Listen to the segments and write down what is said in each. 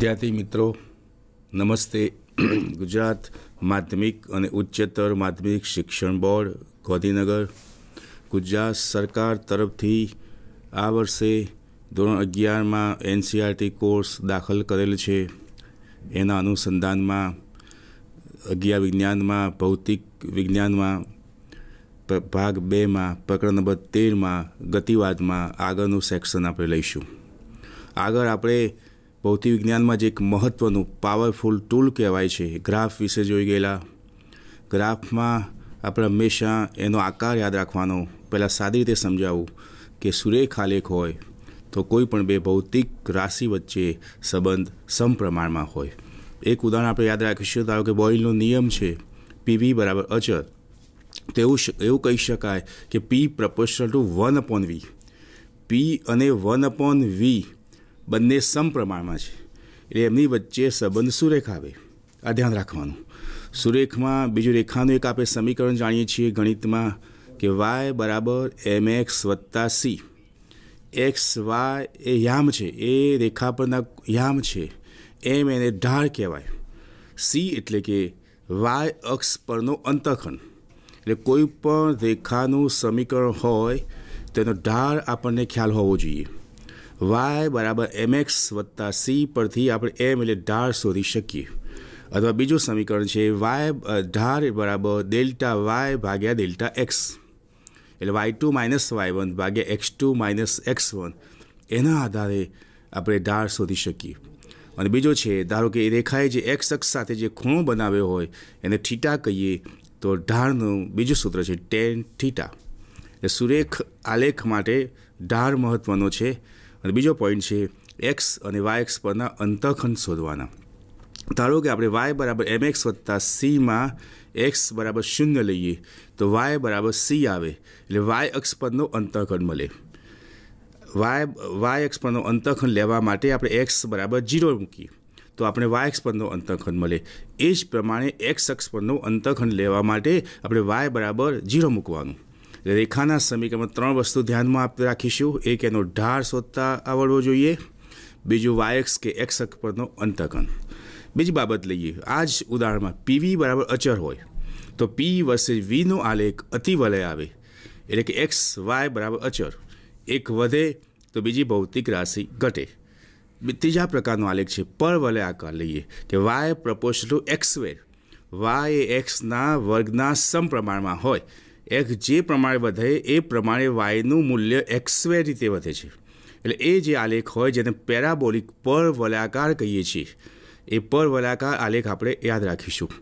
વિદ્યાર્થી મિત્રો નમસ્તે ગુજરાત માધ્યમિક અને ઉચ્ચતર માધ્યમિક શિક્ષણ બોર્ડ ગાંધીનગર ગુજરાત સરકાર તરફથી આ વર્ષે ધોરણ અગિયારમાં એનસીઆરટી કોર્સ દાખલ કરેલ છે એના અનુસંધાનમાં અગિયાર વિજ્ઞાનમાં ભૌતિક વિજ્ઞાનમાં ભાગ બેમાં પ્રકરણ નંબર તેરમાં ગતિવાદમાં આગળનું સેક્શન આપણે લઈશું આગળ આપણે ભૌતિક વિજ્ઞાનમાં જે એક મહત્ત્વનું પાવરફુલ ટૂલ કહેવાય છે ગ્રાફ વિશે જોઈ ગયેલા ગ્રાફમાં આપણે હંમેશા એનો આકાર યાદ રાખવાનો પહેલાં સાદી રીતે સમજાવવું કે સુરેખ આલેખ હોય તો કોઈ પણ બે ભૌતિક રાશિ વચ્ચે સંબંધ સમપ્રમાણમાં હોય એક ઉદાહરણ આપણે યાદ રાખીશું ધારો કે બોઇલનો નિયમ છે પીવી બરાબર અચળ તેવું એવું કહી શકાય કે P proportional to one upon V P અને વન અપોન વી બંને સમપ્રમાણમાં છે એટલે એમની વચ્ચે સંબંધ સુરેખ આવે આ ધ્યાન રાખવાનું સુરેખમાં બીજું રેખાનું એક આપણે સમીકરણ જાણીએ છીએ ગણિતમાં કે વાય બરાબર એમ એક્સ વત્તા સી એક્સ વાય એ યામ છે એ રેખા પરના યામ છે એમ એને ઢાળ કહેવાય સી એટલે કે વાય અક્ષ પરનો અંતઃખંડ એટલે કોઈ પણ રેખાનું સમીકરણ હોય તેનો ઢાળ આપણને ખ્યાલ હોવો જોઈએ વાય બરાબર એમએક્સ વત્તા સી પરથી આપણે એમ એટલે ઢાળ શોધી શકીએ અથવા બીજું સમીકરણ છે વાય ઢાળ બરાબર ડેલ્ટા વાય ભાગ્યા ડેલ્ટા એક્સ એટલે Y two minus Y one ભાગ્યા X two minus X one એના આધારે આપણે ઢાળ શોધી શકીએ અને બીજો છે ધારો કે એ રેખાએ જે એક્સ અક્ષ સાથે જે ખૂણો બનાવ્યો હોય એને થીટા કહીએ તો ઢાળનું બીજું સૂત્ર છે ટેન થીટા એ સુરેખ આલેખ માટે ઢાળ મહત્ત્વનો છે અને બીજો પોઈન્ટ છે એક્સ અને વાય એક્સ પરના અંતઃખંડ શોધવાના ધારો કે આપણે વાય બરાબર એમ એક્સ વત્તા સીમાં એક્સ બરાબર શૂન્ય લઈએ તો વાય બરાબર સી આવે એટલે વાય અક્ષ પરનો અંતઃખંડ મળે વાય વાય એક્સ પરનો અંતઃખંડ લેવા માટે આપણે એક્સ બરાબર ઝીરો મૂકીએ તો આપણે વાય એક્સ પરનો અંતઃખંડ મળે એ જ પ્રમાણે એક્સ અક્ષ પરનો અંતઃખંડ લેવા માટે આપણે વાય બરાબર જીરો મૂકવાનું રેખાના સમીકરણમાં ત્રણ વસ્તુ ધ્યાનમાં આપી રાખીશું એક એનો ઢાળ શોધતા આવડવો જોઈએ બીજું વાયએક્સ કે એક્સ અક્ષ પરનો અંતકન બીજી બાબત લઈએ આ જ ઉદાહરણમાં પીવી બરાબર અચર હોય તો પી વર્સિસ વીનો આલેખ અતિવલય આવે એટલે કે એક્સ વાય બરાબર અચર એક વધે તો બીજી ભૌતિક રાશિ ઘટે ત્રીજા પ્રકારનો આલેખ છે પરવલય આકાર લઈએ કે Y proportional to X where Y એ એક્સના વર્ગના સમપ્રમાણમાં હોય એક્સ જે પ્રમાણે વધે એ પ્રમાણે વાયનું મૂલ્ય એક્સવે રીતે વધે છે એટલે એ જે આલેખ હોય જેને પેરાબોલિક પર વલાકાર કહીએ છીએ એ પર વલાકાર આલેખ આપણે યાદ રાખીશું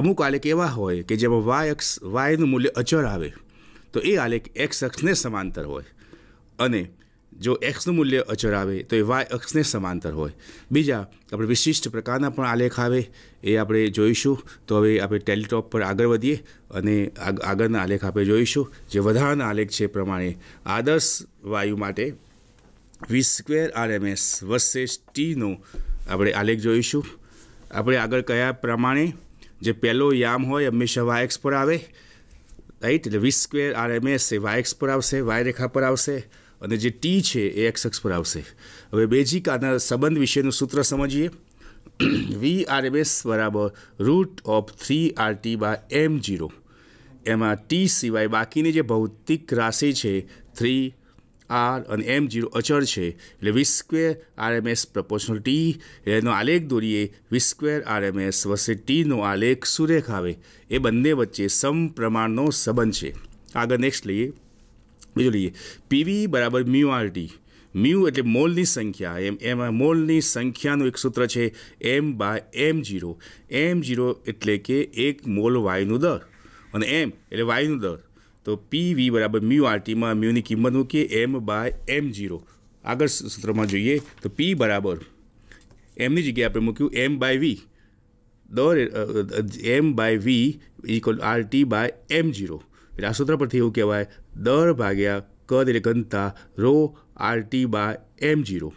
અમુક આલેખ એવા હોય કે જેમાં વાય અક્ષ વાયનું મૂલ્ય અચળ આવે તો એ આલેખ એક્સ અક્ષને સમાંતર હોય અને જો એક્સનું મૂલ્ય અચળ આવે તો એ વાય અક્ષને સમાંતર હોય બીજા આપણે વિશિષ્ટ પ્રકારના પણ આલેખ આવે એ આપણે જોઈશું તો હવે આપણે ટેલિટોપ પર આગળ વધીએ અને આગળના આલેખ આપણે જોઈશું જે વધારાના આલેખ છે પ્રમાણે આદર્શ વાયુ માટે V square R RMS versus ટીનો આપણે આલેખ જોઈશું આપણે આગળ કયા પ્રમાણે જે પહેલો યામ હોય હંમેશા વાય એક્સ પર આવે રાઈટ એટલે V square R M S એ વાય એક્સ પર આવશે વાય રેખા પર આવશે અને જે ટી છે એ એક્સ અક્ષ પર આવશે હવે આના સંબંધ વિશેનું સૂત્ર સમજીએ વી આર એમ એસ બરાબર root of three R T by M zero એમાં ટી સિવાય બાકીની જે ભૌતિક રાશિ છે થ્રી આર અને એમ જીરો અચળ છે એટલે V square R M S proportional T એનો આલેખ દોરીએ V square R M S versus ટીનો આલેખ સુરેખ આવે એ બંને વચ્ચે સમપ્રમાણનો સંબંધ છે આગળ નેક્સ્ટ લઈએ બીજું લઈએ પીવી બરાબર મ્યુ આરટી મ્યુ એટલે મોલની સંખ્યા એમ એમાં મોલની સંખ્યાનું એક સૂત્ર છે M by M zero M zero એટલે કે એક મોલ વાયનું દર અને એમ એટલે વાયનું દર તો પી વી બરાબર મ્યુ આરટીમાં મ્યુની કિંમત મૂકીએ એમ બાય એમ જીરો આગળ સૂત્રમાં જોઈએ તો પી બરાબર એમની જગ્યાએ આપણે મૂક્યું એમ બાય વી દર M by V equal R T by M zero એટલે આ સૂત્ર પરથી એવું કહેવાય દર ભાગ્યા કદ એટલે ઘનતા rho R T by M zero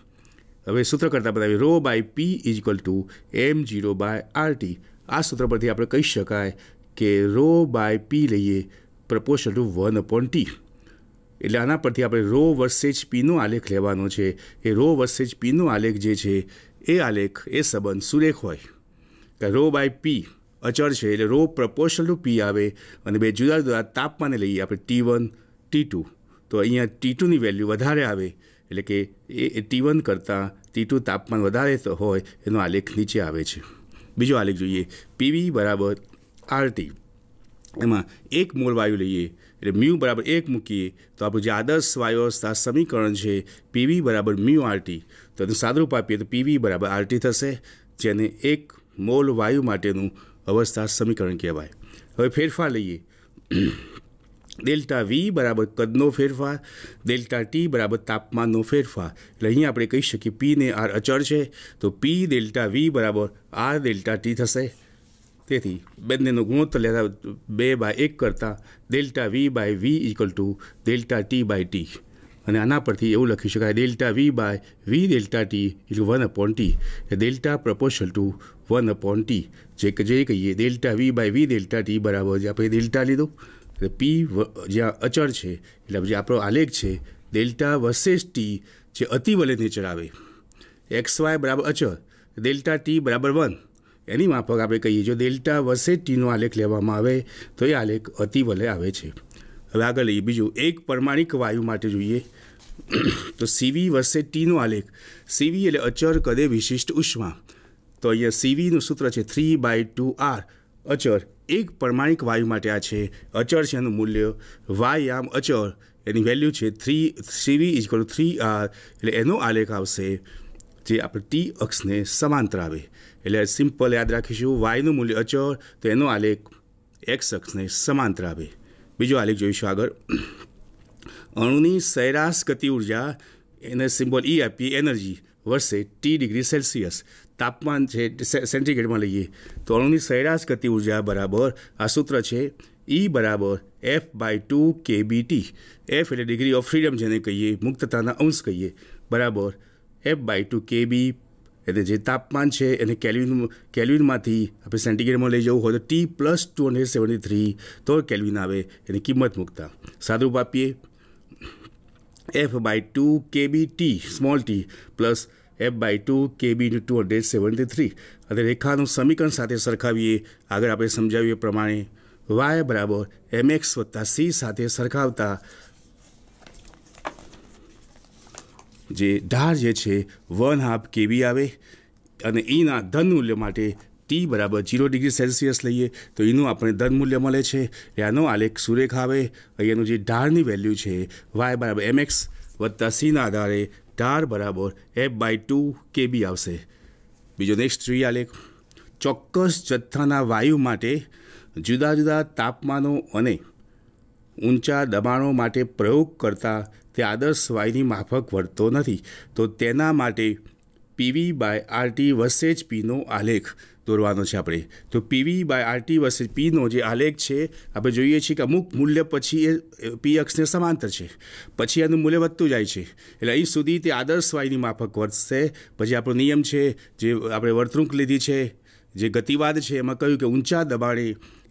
હવે સૂત્ર કરતાં બતાવીએ rho by P is equal to M zero by R T આ સૂત્ર પરથી આપણે કહી શકાય કે રો બાય પી લઈએ proportion to one upon T એટલે આના પરથી આપણે રો વર્સેજ પીનો આલેખ લેવાનો છે એ રો વર્સેજ પીનો આલેખ જે છે એ આલેખ એ સંબંધ સુરેખ હોય રો બાય પી અચળ છે એટલે રો પ્રપોર્શનલ ટુ પી આવે અને બે જુદા જુદા તાપમાને લઈએ આપણે ટી વન ટી ટુ તો અહીંયા ટી ટુની વેલ્યુ વધારે આવે એટલે કે એ ટી વન કરતાં ટી ટુ તાપમાન વધારે હોય એનો આલેખ નીચે આવે છે બીજો આલેખ જોઈએ પીવી બરાબર આરટી એમાં એક મોલ વાયુ લઈએ એટલે મ્યુ બરાબર એક મૂકીએ તો આપણું જે આદર્શ વાયુ અવસ્થા સમીકરણ છે પીવી બરાબર મ્યુ આરટી તો એનું સાદરૂપ આપીએ તો પીવી બરાબર આરટી થશે જેને એક મોલ વાયુ માટેનું અવસ્થા સમીકરણ કહેવાય હવે ફેરફાર લઈએ ડેલ્ટા વી બરાબર કદનો ફેરફાર ડેલ્ટા ટી બરાબર તાપમાનનો ફેરફાર એટલે અહીં આપણે કહી શકીએ પીને આર અચળ છે તો પી ડેલ્ટા વી બરાબર આર ડેલ્ટા ટી થશે તેથી બંનેનો ગુણોત્તર લેતા બે બાય એક કરતાં delta V by V equal to delta T by T અને આના પરથી એવું લખી શકાય delta V by V delta T એટલે વન અપોન ટી એ delta proportional to one upon T જે જે કહીએ delta V by V delta T બરાબર જે આપણે ડેલ્ટા લીધું એટલે પી જ્યાં અચળ છે એટલે જે આપણો આલેખ છે ડેલ્ટા વર્સેસ ટી જે અતિવલય નેચર આવે એક્સ વાય બરાબર અચળ ડેલ્ટા ટી બરાબર વન એની માફક આપણે કહીએ જો ડેલ્ટા વર્સેસ ટીનો આલેખ લેવામાં આવે તો એ આલેખ અતિવલય આવે છે હવે આગળ લઈએ બીજું એક પરમાણિક વાયુ માટે જોઈએ તો સીવી વર્સેસ ટીનો આલેખ સીવી એટલે અચર કદે વિશિષ્ટ ઉષ્મા તો અહીંયા સીવીનું સૂત્ર છે થ્રી બાય ટુ આર અચર એક પ્રમાણિક વાયુ માટે આ છે અચળ છે એનું મૂલ્ય વાય આમ અચળ એની વેલ્યુ છે three C V is two three R એટલે એનો આલેખ આવશે જે આપણે ટી અક્ષને સમાંતર આવે એટલે સિમ્પલ યાદ રાખીશું વાયનું મૂલ્ય અચળ તો એનો આલેખ એક્સ અક્ષને સમાંતર આવે બીજો આલેખ જોઈશું આગળ અણુની સરેરાશ ગતિ ઉર્જા એને સિમ્બોલ ઈ e આપીએ energy versus T degree Celsius તાપમાન છે સેન્ટીગ્રેડમાં લઈએ તો અણુની સરેરાશ ગતિ ઉર્જા બરાબર આ સૂત્ર છે ઈ e બરાબર F by two K B T F એટલે ડિગ્રી ઓફ ફ્રીડમ જેને કહીએ મુક્તતાના અંશ કહીએ બરાબર એફ બાય ટુ કેબી એટલે જે તાપમાન છે એને કેલ્વિન કેલ્વિનમાંથી આપણે સેન્ટીગ્રેડમાં લઈ જવું હોય તો T plus two hundred seventy three તો કેલ્વિન આવે એની કિંમત મૂકતા સાદરૂપ આપીએ F by two K B T small T plus F by two K B two hundred seventy three અને રેખાનું સમીકરણ સાથે સરખાવીએ આગળ આપણે સમજાવીએ પ્રમાણે વાય બરાબર એમ એક્સ વત્તા સી સાથે સરખાવતા જે ઢાળ જે છે વન હાફ કેબી આવે અને ઈના e ધન મૂલ્ય માટે ટી બરાબર જીરો ડિગ્રી સેલ્સિયસ લઈએ તો એનું e આપણને ધન મૂલ્ય મળે છે આનો આલેખ સુરેખ આવે અહીંયાનું જે ઢાળની વેલ્યુ છે વાય બરાબર એમએક્સ વત્તા સીના આધારે સ્ટાર બરાબર એફ બાય ટુ કે બી આવશે બીજો નેક્સ્ટ જોઈએ આલેખ ચોક્કસ જથ્થાના વાયુ માટે જુદા જુદા તાપમાનો અને ઊંચા દબાણો માટે પ્રયોગ કરતા તે આદર્શ વાયુની માફક વર્તતો નથી તો તેના માટે પીવી બાય આરટી વર્સેજ પીનો આલેખ દોરવાનો છે આપણે તો પીવી બાય આરટી વર્સેજ પીનો જે આલેખ છે આપણે જોઈએ છીએ કે અમુક મૂલ્ય પછી એ પી અક્ષને સમાંતર છે પછી એનું મૂલ્ય વધતું જાય છે એટલે અહીં સુધી તે આદર્શ આદર્શવાયની માફક વર્તશે પછી આપણો નિયમ છે જે આપણે વર્તણૂક લીધી છે જે ગતિવાદ છે એમાં કહ્યું કે ઊંચા દબાણે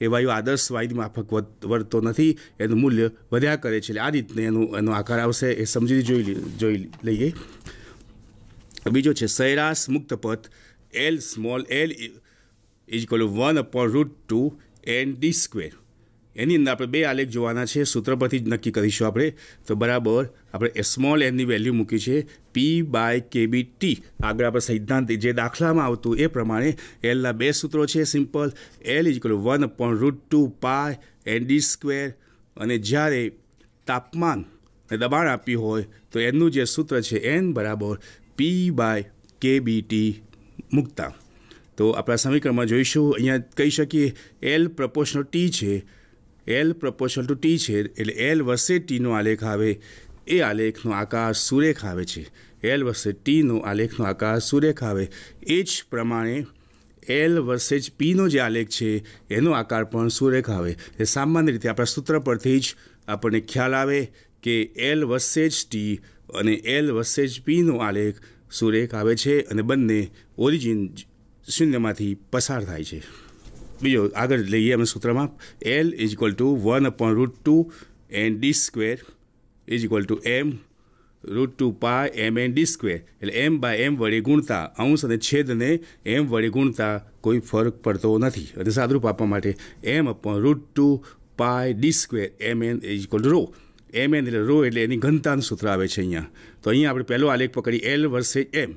એ વાયુ આદર્શ વાયુની માફક વર્તતો નથી એનું મૂલ્ય વધ્યા કરે છે એટલે આ રીતને એનું એનો આકાર આવશે એ સમજી જોઈ જોઈ લઈએ બીજો છે સૈરાશ મુક્ત પથ L small L is equal one upon root two N D square એની અંદર આપણે બે આલેખ જોવાના છે સૂત્ર પરથી જ નક્કી કરીશું આપણે તો બરાબર આપણે સ્મોલ એનની વેલ્યુ મૂકી છે પી બાય કેબી ટી આગળ આપણે સૈદ્ધાંત જે દાખલામાં આવતું એ પ્રમાણે એલના બે સૂત્રો છે simple L is one upon root two pi N D square અને જ્યારે તાપમાન દબાણ આપ્યું હોય તો એનું જે સૂત્ર છે એન બરાબર પી બાય કે ટી મૂકતા તો આપણા સમીકરણમાં જોઈશું અહીંયા કહી શકીએ એલ પ્રપોશનલ ટી છે એલ પ્રપોશનલ ટુ ટી છે એટલે એલ વસે ટીનો આલેખ આવે એ આલેખનો આકાર સુરેખ આવે છે એલ વસે ટીનો આલેખનો આકાર સુરેખ આવે એ જ પ્રમાણે એલ વર્સેજ પીનો જે આલેખ છે એનો આકાર પણ સુરેખ આવે એ સામાન્ય રીતે આપણા સૂત્ર પરથી જ આપણને ખ્યાલ આવે કે એલ વર્સેજ ટી અને એલ વસેજ પીનો આલેખ સુરેખ આવે છે અને બંને ઓરિજિન શૂન્યમાંથી પસાર થાય છે બીજો આગળ લઈએ અમે સૂત્રમાં L is equal to one upon root two N D square is equal to M root two pi M N D square એટલે એમ બાય એમ વડે ગુણતા અંશ અને છેદને એમ વડે ગુણતા કોઈ ફરક પડતો નથી અને સાદરૂપ આપવા માટે M upon root two pi D square M N is equal to rho M N rho એટલે એની ઘનતાનું સૂત્ર આવે છે અહીંયા તો અહીંયા આપણે પહેલો આલેખ પકડી એલ વર્સેજ એમ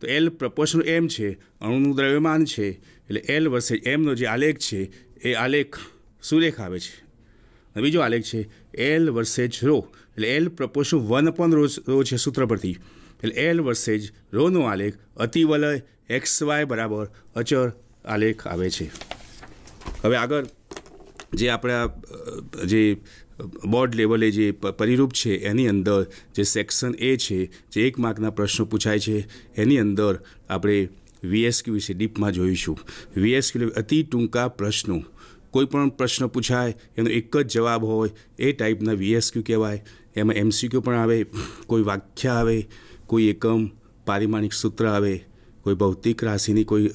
તો એલ પ્રપોર્શનલ એમ છે અણુનું દ્રવ્યમાન છે એટલે એલ વર્સેજ એમનો જે આલેખ છે એ આલેખ સુરેખ આવે છે અને બીજો આલેખ છે એલ વર્સેજ રો એટલે L proportional one upon rho rho છે સૂત્ર પરથી એટલે એલ વર્સેજ રોનો આલેખ અતિવલય એક્સ વાય બરાબર અચર આલેખ આવે છે હવે આગળ જે આપણા જે બોર્ડ લેવલે જે પરિરૂપ છે એની અંદર જે સેક્શન એ છે જે એક માર્કના પ્રશ્નો પૂછાય છે એની અંદર આપણે વીએસક્યુ વિશે ડીપમાં જોઈશું વીએસક્યુ અતિ ટૂંકા પ્રશ્નો કોઈ પણ પ્રશ્ન પૂછાય એનો એક જ જવાબ હોય એ ટાઈપના વીએસક્યુ કહેવાય એમાં એમસીક્યુ પણ આવે કોઈ વાક્ય આવે કોઈ એકમ પારિમાણિક સૂત્ર આવે કોઈ ભૌતિક રાશિની કોઈ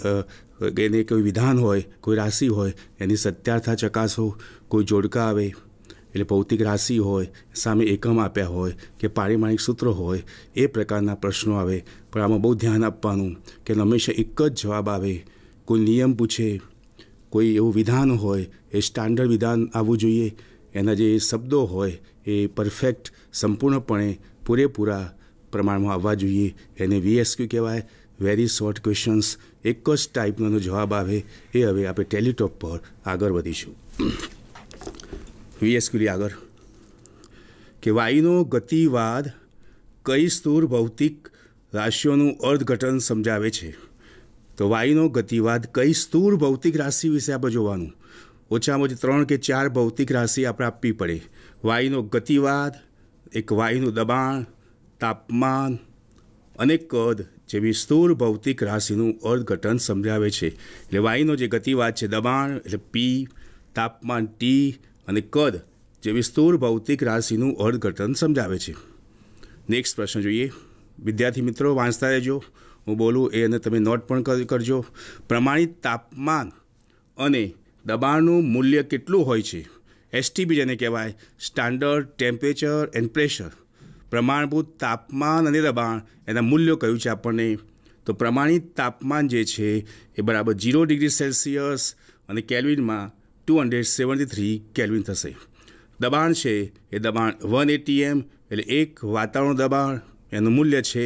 એને કોઈ વિધાન હોય કોઈ રાશિ હોય એની સત્યાર્થા ચકાસો કોઈ જોડકા આવે એટલે ભૌતિક રાશિ હોય સામે એકમ આપ્યા હોય કે પારિમાણિક સૂત્રો હોય એ પ્રકારના પ્રશ્નો આવે પણ આમાં બહુ ધ્યાન આપવાનું કે હંમેશા એક જ જવાબ આવે કોઈ નિયમ પૂછે કોઈ એવું વિધાન હોય એ સ્ટાન્ડર્ડ વિધાન આવવું જોઈએ એના જે શબ્દો હોય એ પરફેક્ટ સંપૂર્ણપણે પૂરેપૂરા પ્રમાણમાં આવવા જોઈએ એને વીએસક્યુ કહેવાય વેરી શોર્ટ ક્વેશ્ચન્સ એક જ ટાઈપનો જવાબ આવે એ હવે આપણે ટેલિટોપ પર આગળ વધીશું વીએસ કુરી આગળ કે વાયુનો ગતિવાદ કઈ સ્થૂર ભૌતિક રાશિઓનું અર્થઘટન સમજાવે છે તો વાયુનો ગતિવાદ કઈ સ્થૂર ભૌતિક રાશિ વિશે આપણે જોવાનું ઓછામાં ઓછી ત્રણ કે ચાર ભૌતિક રાશિ આપણે આપવી પડે વાયુનો ગતિવાદ એક વાયુનું દબાણ તાપમાન અને કદ જેવી સ્થૂર ભૌતિક રાશિનું અર્થઘટન સમજાવે છે એટલે વાયુનો જે ગતિવાદ છે દબાણ એટલે પી તાપમાન ટી અને કદ જેવી સ્થૂળ ભૌતિક રાશિનું અર્થઘટન સમજાવે છે નેક્સ્ટ પ્રશ્ન જોઈએ વિદ્યાર્થી મિત્રો વાંચતા રહેજો હું બોલું એ અને તમે નોટ પણ કરજો પ્રમાણિત તાપમાન અને દબાણનું મૂલ્ય કેટલું હોય છે એસટીબી જેને કહેવાય સ્ટાન્ડર્ડ ટેમ્પરેચર એન્ડ પ્રેશર પ્રમાણભૂત તાપમાન અને દબાણ એના મૂલ્યો કયું છે આપણને તો પ્રમાણિત તાપમાન જે છે એ બરાબર ઝીરો ડિગ્રી સેલ્સિયસ અને કેલ્વિનમાં two hundred seventy three Kelvin થશે દબાણ છે એ દબાણ વન એટીએમ એટલે એક વાતાવરણ દબાણ એનું મૂલ્ય છે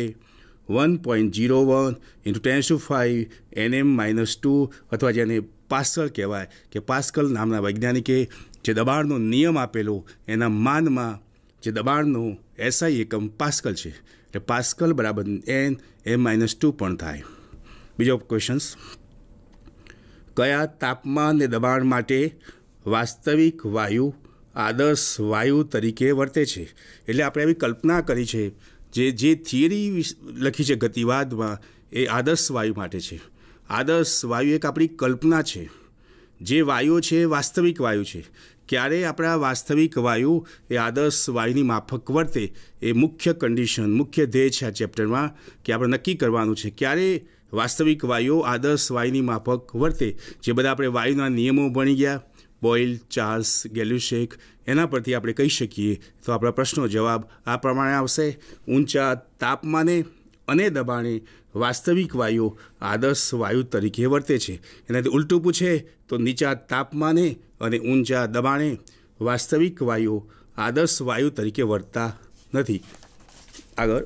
one point zero one into ten to five M minus two અથવા જેને પાસ્કલ કહેવાય કે પાસ્કલ નામના વૈજ્ઞાનિકે જે દબાણનો નિયમ આપેલો એના માનમાં જે દબાણનો એસઆઈ એકમ પાસ્કલ છે એટલે પાસ્કલ બરાબર એન એમ માઇનસ ટુ પણ થાય બીજો ક્વેશ્ચન્સ કયા તાપમાન અને દબાણ માટે વાસ્તવિક વાયુ આદર્શ વાયુ તરીકે વર્તે છે એટલે આપણે આવી કલ્પના કરી છે જે જે થિયરી લખી છે ગતિવાદમાં એ આદર્શ વાયુ માટે છે આદર્શ વાયુ એક આપણી કલ્પના છે જે વાયુ છે એ વાસ્તવિક વાયુ છે ક્યારે આપણા વાસ્તવિક વાયુ એ આદર્શ વાયુની માફક વર્તે એ મુખ્ય કન્ડિશન મુખ્ય ધ્યેય છે આ ચેપ્ટરમાં કે આપણે નક્કી કરવાનું છે ક્યારે વાસ્તવિક વાયુઓ આદર્શ વાયુની માફક વર્તે જે બધા આપણે વાયુના નિયમો ભણી ગયા બોઇલ ચાર્લ્સ ગેલ્યુશેક એના પરથી આપણે કહી શકીએ તો આપણા પ્રશ્નો જવાબ આ પ્રમાણે આવશે ઊંચા તાપમાને અને દબાણે વાસ્તવિક વાયુ આદર્શ વાયુ તરીકે વર્તે છે એનાથી ઉલટું પૂછે તો નીચા તાપમાને અને ઊંચા દબાણે વાસ્તવિક વાયુ આદર્શ વાયુ તરીકે વર્તા નથી આગળ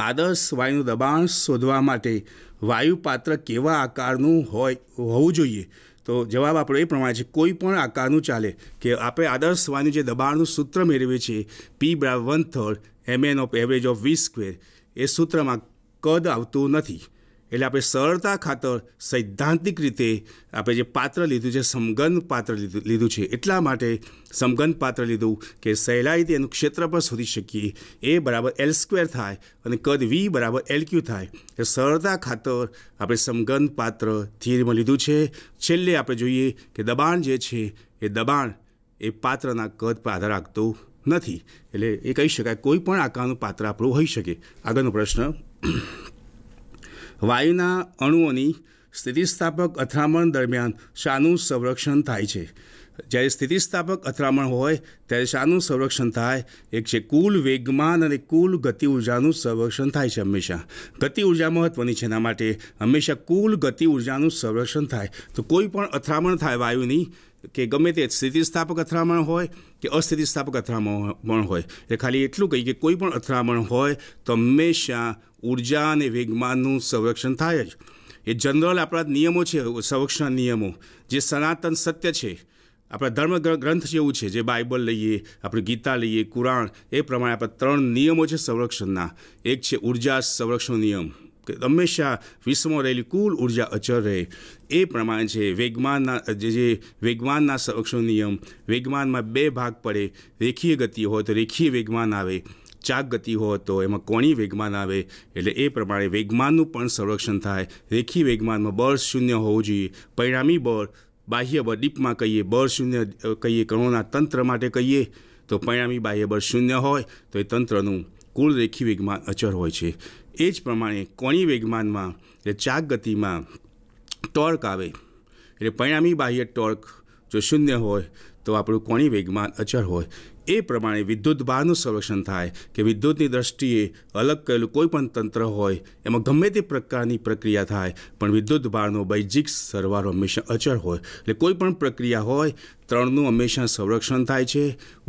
આદર્શ વાયુનું દબાણ શોધવા માટે વાયુપાત્ર કેવા આકારનું હોય હોવું જોઈએ તો જવાબ આપણો એ પ્રમાણે છે કોઈ પણ આકારનું ચાલે કે આપણે આદર્શ વાયુનું જે દબાણનું સૂત્ર મેળવીએ છીએ પી બરાબર one third M N of average of V square એ સૂત્રમાં કદ આવતું નથી એટલે આપણે સરળતા ખાતર સૈદ્ધાંતિક રીતે આપણે જે પાત્ર લીધું છે સમગંધ પાત્ર લીધું લીધું છે એટલા માટે સમગંધ પાત્ર લીધું કે સહેલાઈથી એનું ક્ષેત્રફળ શોધી શકીએ એ બરાબર એલ સ્ક્વેર થાય અને કદ વી બરાબર એલ ક્યુ થાય એટલે સરળતા ખાતર આપણે સમગંધ પાત્ર થિયરીમાં લીધું છે છેલ્લે આપણે જોઈએ કે દબાણ જે છે એ દબાણ એ પાત્રના કદ પર આધાર રાખતું નથી એટલે એ કહી શકાય કોઈ પણ આકારનું પાત્ર આપણું હોઈ શકે આગળનો પ્રશ્ન વાયુના અણુઓની સ્થિતિસ્થાપક અથડામણ દરમિયાન શાનું સંરક્ષણ થાય છે જ્યારે સ્થિતિસ્થાપક અથડામણ હોય ત્યારે શાનું સંરક્ષણ થાય એક છે કુલ વેગમાન અને કુલ ગતિ ઉર્જાનું સંરક્ષણ થાય છે હંમેશા ગતિ ઉર્જા મહત્ત્વની છે એના માટે હંમેશા કુલ ગતિ ઉર્જાનું સંરક્ષણ થાય તો કોઈ પણ અથડામણ થાય વાયુની કે ગમે તે સ્થિતિસ્થાપક અથડામણ હોય કે અસ્થિતિસ્થાપક અથડામણ હોય એ ખાલી એટલું કહીએ કે કોઈ પણ અથડામણ હોય તો હંમેશા ઉર્જા અને વેગમાનનું સંરક્ષણ થાય જ એ જનરલ આપણા નિયમો છે સંરક્ષણ નિયમો જે સનાતન સત્ય છે આપણા ધર્મ ગ્રંથ જેવું છે જે બાઇબલ લઈએ આપણે ગીતા લઈએ કુરાણ એ પ્રમાણે આપણા ત્રણ નિયમો છે સંરક્ષણના એક છે ઉર્જા સંરક્ષણ નિયમ કે હંમેશા વિશ્વમાં રહેલી કુલ ઉર્જા અચર રહે એ પ્રમાણે છે વેગમાનના જે જે વેગમાનના સંરક્ષણ નિયમ વેગમાનમાં બે ભાગ પડે રેખીય ગતિ હોય તો રેખીય વેગમાન આવે ચાક હોય તો એમાં કોણી વેગમાન આવે એટલે એ પ્રમાણે વેગમાનનું પણ સંરક્ષણ થાય રેખી વેગમાનમાં બળ શૂન્ય હોવું જોઈએ પરિણામી બળ બાહ્ય બળ ડીપમાં કહીએ બળ શૂન્ય કહીએ કણોના તંત્ર માટે કહીએ તો પરિણામી બાહ્ય બળ શૂન્ય હોય તો એ તંત્રનું કુલ રેખી વેગમાન અચર હોય છે એ જ પ્રમાણે કોણી વેગમાનમાં એટલે ચાક ગતિમાં ટોર્ક આવે એટલે પરિણામી બાહ્ય ટોર્ક જો શૂન્ય હોય તો આપણું કોણી વેગમાન અચર હોય એ પ્રમાણે વિદ્યુત બહારનું સંરક્ષણ થાય કે વિદ્યુતની દ્રષ્ટિએ અલગ કરેલું કોઈ પણ તંત્ર હોય એમાં ગમે તે પ્રકારની પ્રક્રિયા થાય પણ વિદ્યુત બહારનો બૈજિક સરવાળો હંમેશા અચળ હોય એટલે કોઈ પણ પ્રક્રિયા હોય ત્રણનું હંમેશા સંરક્ષણ થાય છે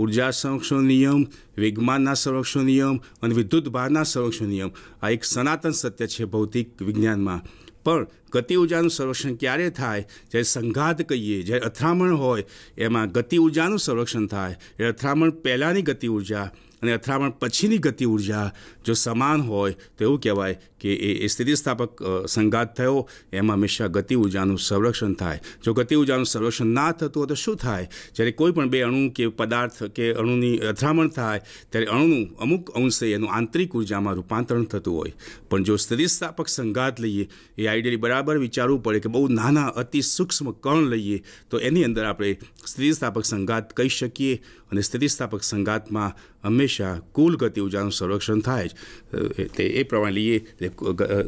ઉર્જા સંરક્ષણ નિયમ વિજ્ઞાનના સંરક્ષણ નિયમ અને વિદ્યુત બહારના સંરક્ષણ નિયમ આ એક સનાતન સત્ય છે ભૌતિક વિજ્ઞાનમાં પણ ગતિ ઉર્જાનું સંરક્ષણ ક્યારે થાય જ્યારે સંઘાત કહીએ જ્યારે અથડામણ હોય એમાં ગતિ ઉર્જાનું સંરક્ષણ થાય એ અથડામણ પહેલાંની ગતિ ઉર્જા અને અથડામણ પછીની ગતિ ઉર્જા જો સમાન હોય તો એવું કહેવાય કે એ સ્થિતિસ્થાપક સંઘાત થયો એમાં હંમેશા ગતિ ઉર્જાનું સંરક્ષણ થાય જો ગતિ ઉર્જાનું સંરક્ષણ ના થતું હોય તો શું થાય જ્યારે કોઈ પણ બે અણુ કે પદાર્થ કે અણુની અથડામણ થાય ત્યારે અણુનું અમુક અંશે એનું આંતરિક ઉર્જામાં રૂપાંતરણ થતું હોય પણ જો સ્થિતિસ્થાપક સંઘાત લઈએ એ આઈડિયલી બરાબર વિચારવું પડે કે બહુ નાના અતિ સૂક્ષ્મ કણ લઈએ તો એની અંદર આપણે સ્થિતિસ્થાપક સંઘાત કહી શકીએ અને સ્થિતિસ્થાપક સંઘાતમાં હંમેશા કુલ ગતિ ઉર્જાનું સંરક્ષણ થાય જ એટલે એ પ્રમાણે લઈએ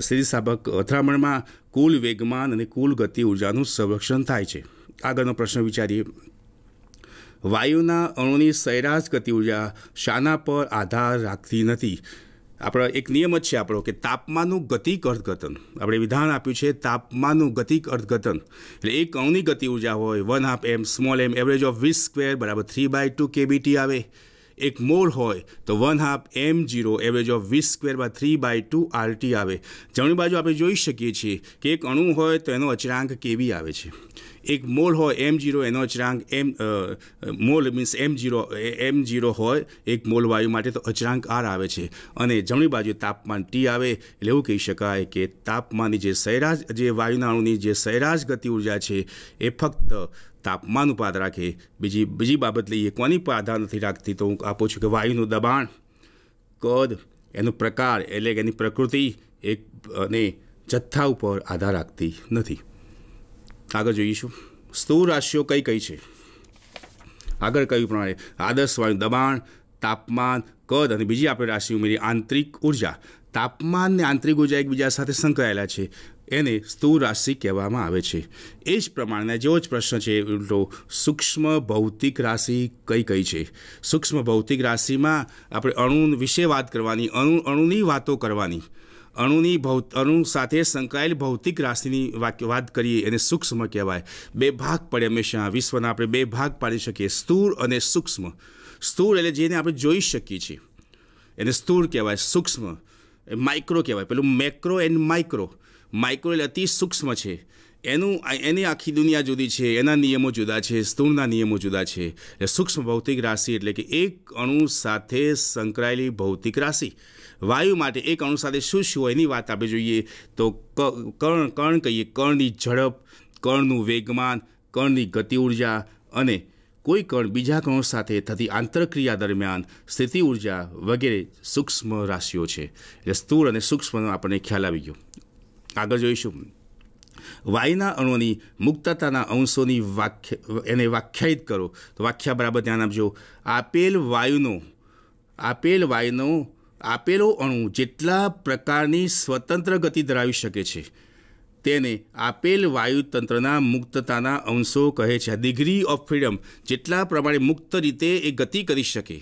સ્થિતિસ્થાપક અથડામણમાં કુલ વેગમાન અને કુલ ગતિ ઉર્જાનું સંરક્ષણ થાય છે આગળનો પ્રશ્ન વિચારીએ વાયુના અણુની સૈરાશ ગતિ ઉર્જા શાના પર આધાર રાખતી નથી આપણો એક નિયમ જ છે આપણો કે તાપમાનનું ગતિક અર્થઘટન આપણે વિધાન આપ્યું છે તાપમાનનું ગતિક અર્થઘટન એટલે એક અણુની ગતિ ઉર્જા હોય one half M small M average of V's square બરાબર થ્રી બાય ટુ કેબીટી આવે એક મોલ હોય તો one half M zero average of V's square by three by two R T આવે જમણી બાજુ આપણે જોઈ શકીએ છીએ કે એક અણુ હોય તો એનો અચરાંક કેવી આવે છે એક મોલ હોય એમ જીરો એનો અચરાંક M mole means M zero M zero હોય એક મોલ વાયુ માટે તો અચરાંક આર આવે છે અને જમણી બાજુ તાપમાન ટી આવે એટલે એવું કહી શકાય કે તાપમાનની જે સૈરાજ જે વાયુનાળુની જે સૈરાજ ગતિ ઉર્જા છે એ ફક્ત તાપમાન ઉપાદ રાખે બીજી બીજી બાબત લઈએ કોની પર આધાર નથી રાખતી તો હું આપું છું કે વાયુનું દબાણ કદ એનો પ્રકાર એટલે કે એની પ્રકૃતિ એક અને જથ્થા ઉપર આધાર રાખતી નથી આગળ જોઈશું સ્થૂળ રાશિઓ કઈ કઈ છે આગળ કયું પ્રમાણે આદર્શ વાયુ દબાણ તાપમાન કદ અને બીજી આપણે રાશિ ઉમેરી આંતરિક ઉર્જા તાપમાન ને આંતરિક ઉર્જા એકબીજા સાથે સંકળાયેલા છે એને સ્થૂળ રાશિ કહેવામાં આવે છે એ જ પ્રમાણેના જેવો જ પ્રશ્ન છે ઉલટો સૂક્ષ્મ ભૌતિક રાશિ કઈ કઈ છે સૂક્ષ્મ ભૌતિક રાશિમાં આપણે અણુ વિશે વાત કરવાની અણુ અણુની વાતો કરવાની અણુની ભૌત અણુ સાથે સંકળાયેલ ભૌતિક રાશિની વાત કરીએ એને સૂક્ષ્મ કહેવાય બે ભાગ પડે હંમેશા વિશ્વના આપણે બે ભાગ પાડી શકીએ સ્થૂળ અને સૂક્ષ્મ સ્થૂળ એટલે જેને આપણે જોઈ શકીએ છીએ એને સ્થૂળ કહેવાય સૂક્ષ્મ માઇક્રો કહેવાય પેલું મેક્રો એન્ડ માઇક્રો માઇક્રો એટલે અતિ સૂક્ષ્મ છે એનું એની આખી દુનિયા જુદી છે એના નિયમો જુદા છે સ્થૂળના નિયમો જુદા છે સૂક્ષ્મ ભૌતિક રાશિ એટલે કે એક અણુ સાથે સંકળાયેલી ભૌતિક રાશિ વાયુ માટે એક અણુ સાથે શું શું હોય એની વાત આપણે જોઈએ તો કર્ણ કર્ણ કહીએ કર્ણની ઝડપ કર્ણનું વેગમાન કર્ણની ગતિ ઉર્જા અને કોઈ કણ બીજા કણો સાથે થતી આંતરક્રિયા દરમિયાન સ્થિતિ ઉર્જા વગેરે સૂક્ષ્મ રાશિઓ છે એટલે સ્થૂળ અને સૂક્ષ્મનો આપણને ખ્યાલ આવી ગયો આગળ જોઈશું વાયુના અણુઓની મુક્તતાના અંશોની વાખ્યા એને વ્યાખ્યાયિત કરો તો વ્યાખ્યા બરાબર ધ્યાન આપજો આપેલ વાયુનો આપેલ વાયુનો આપેલો અણુ જેટલા પ્રકારની સ્વતંત્ર ગતિ ધરાવી શકે છે તેને આપેલ વાયુતંત્રના મુક્તતાના અંશો કહે છે ડિગ્રી ઓફ ફ્રીડમ જેટલા પ્રમાણે મુક્ત રીતે એ ગતિ કરી શકે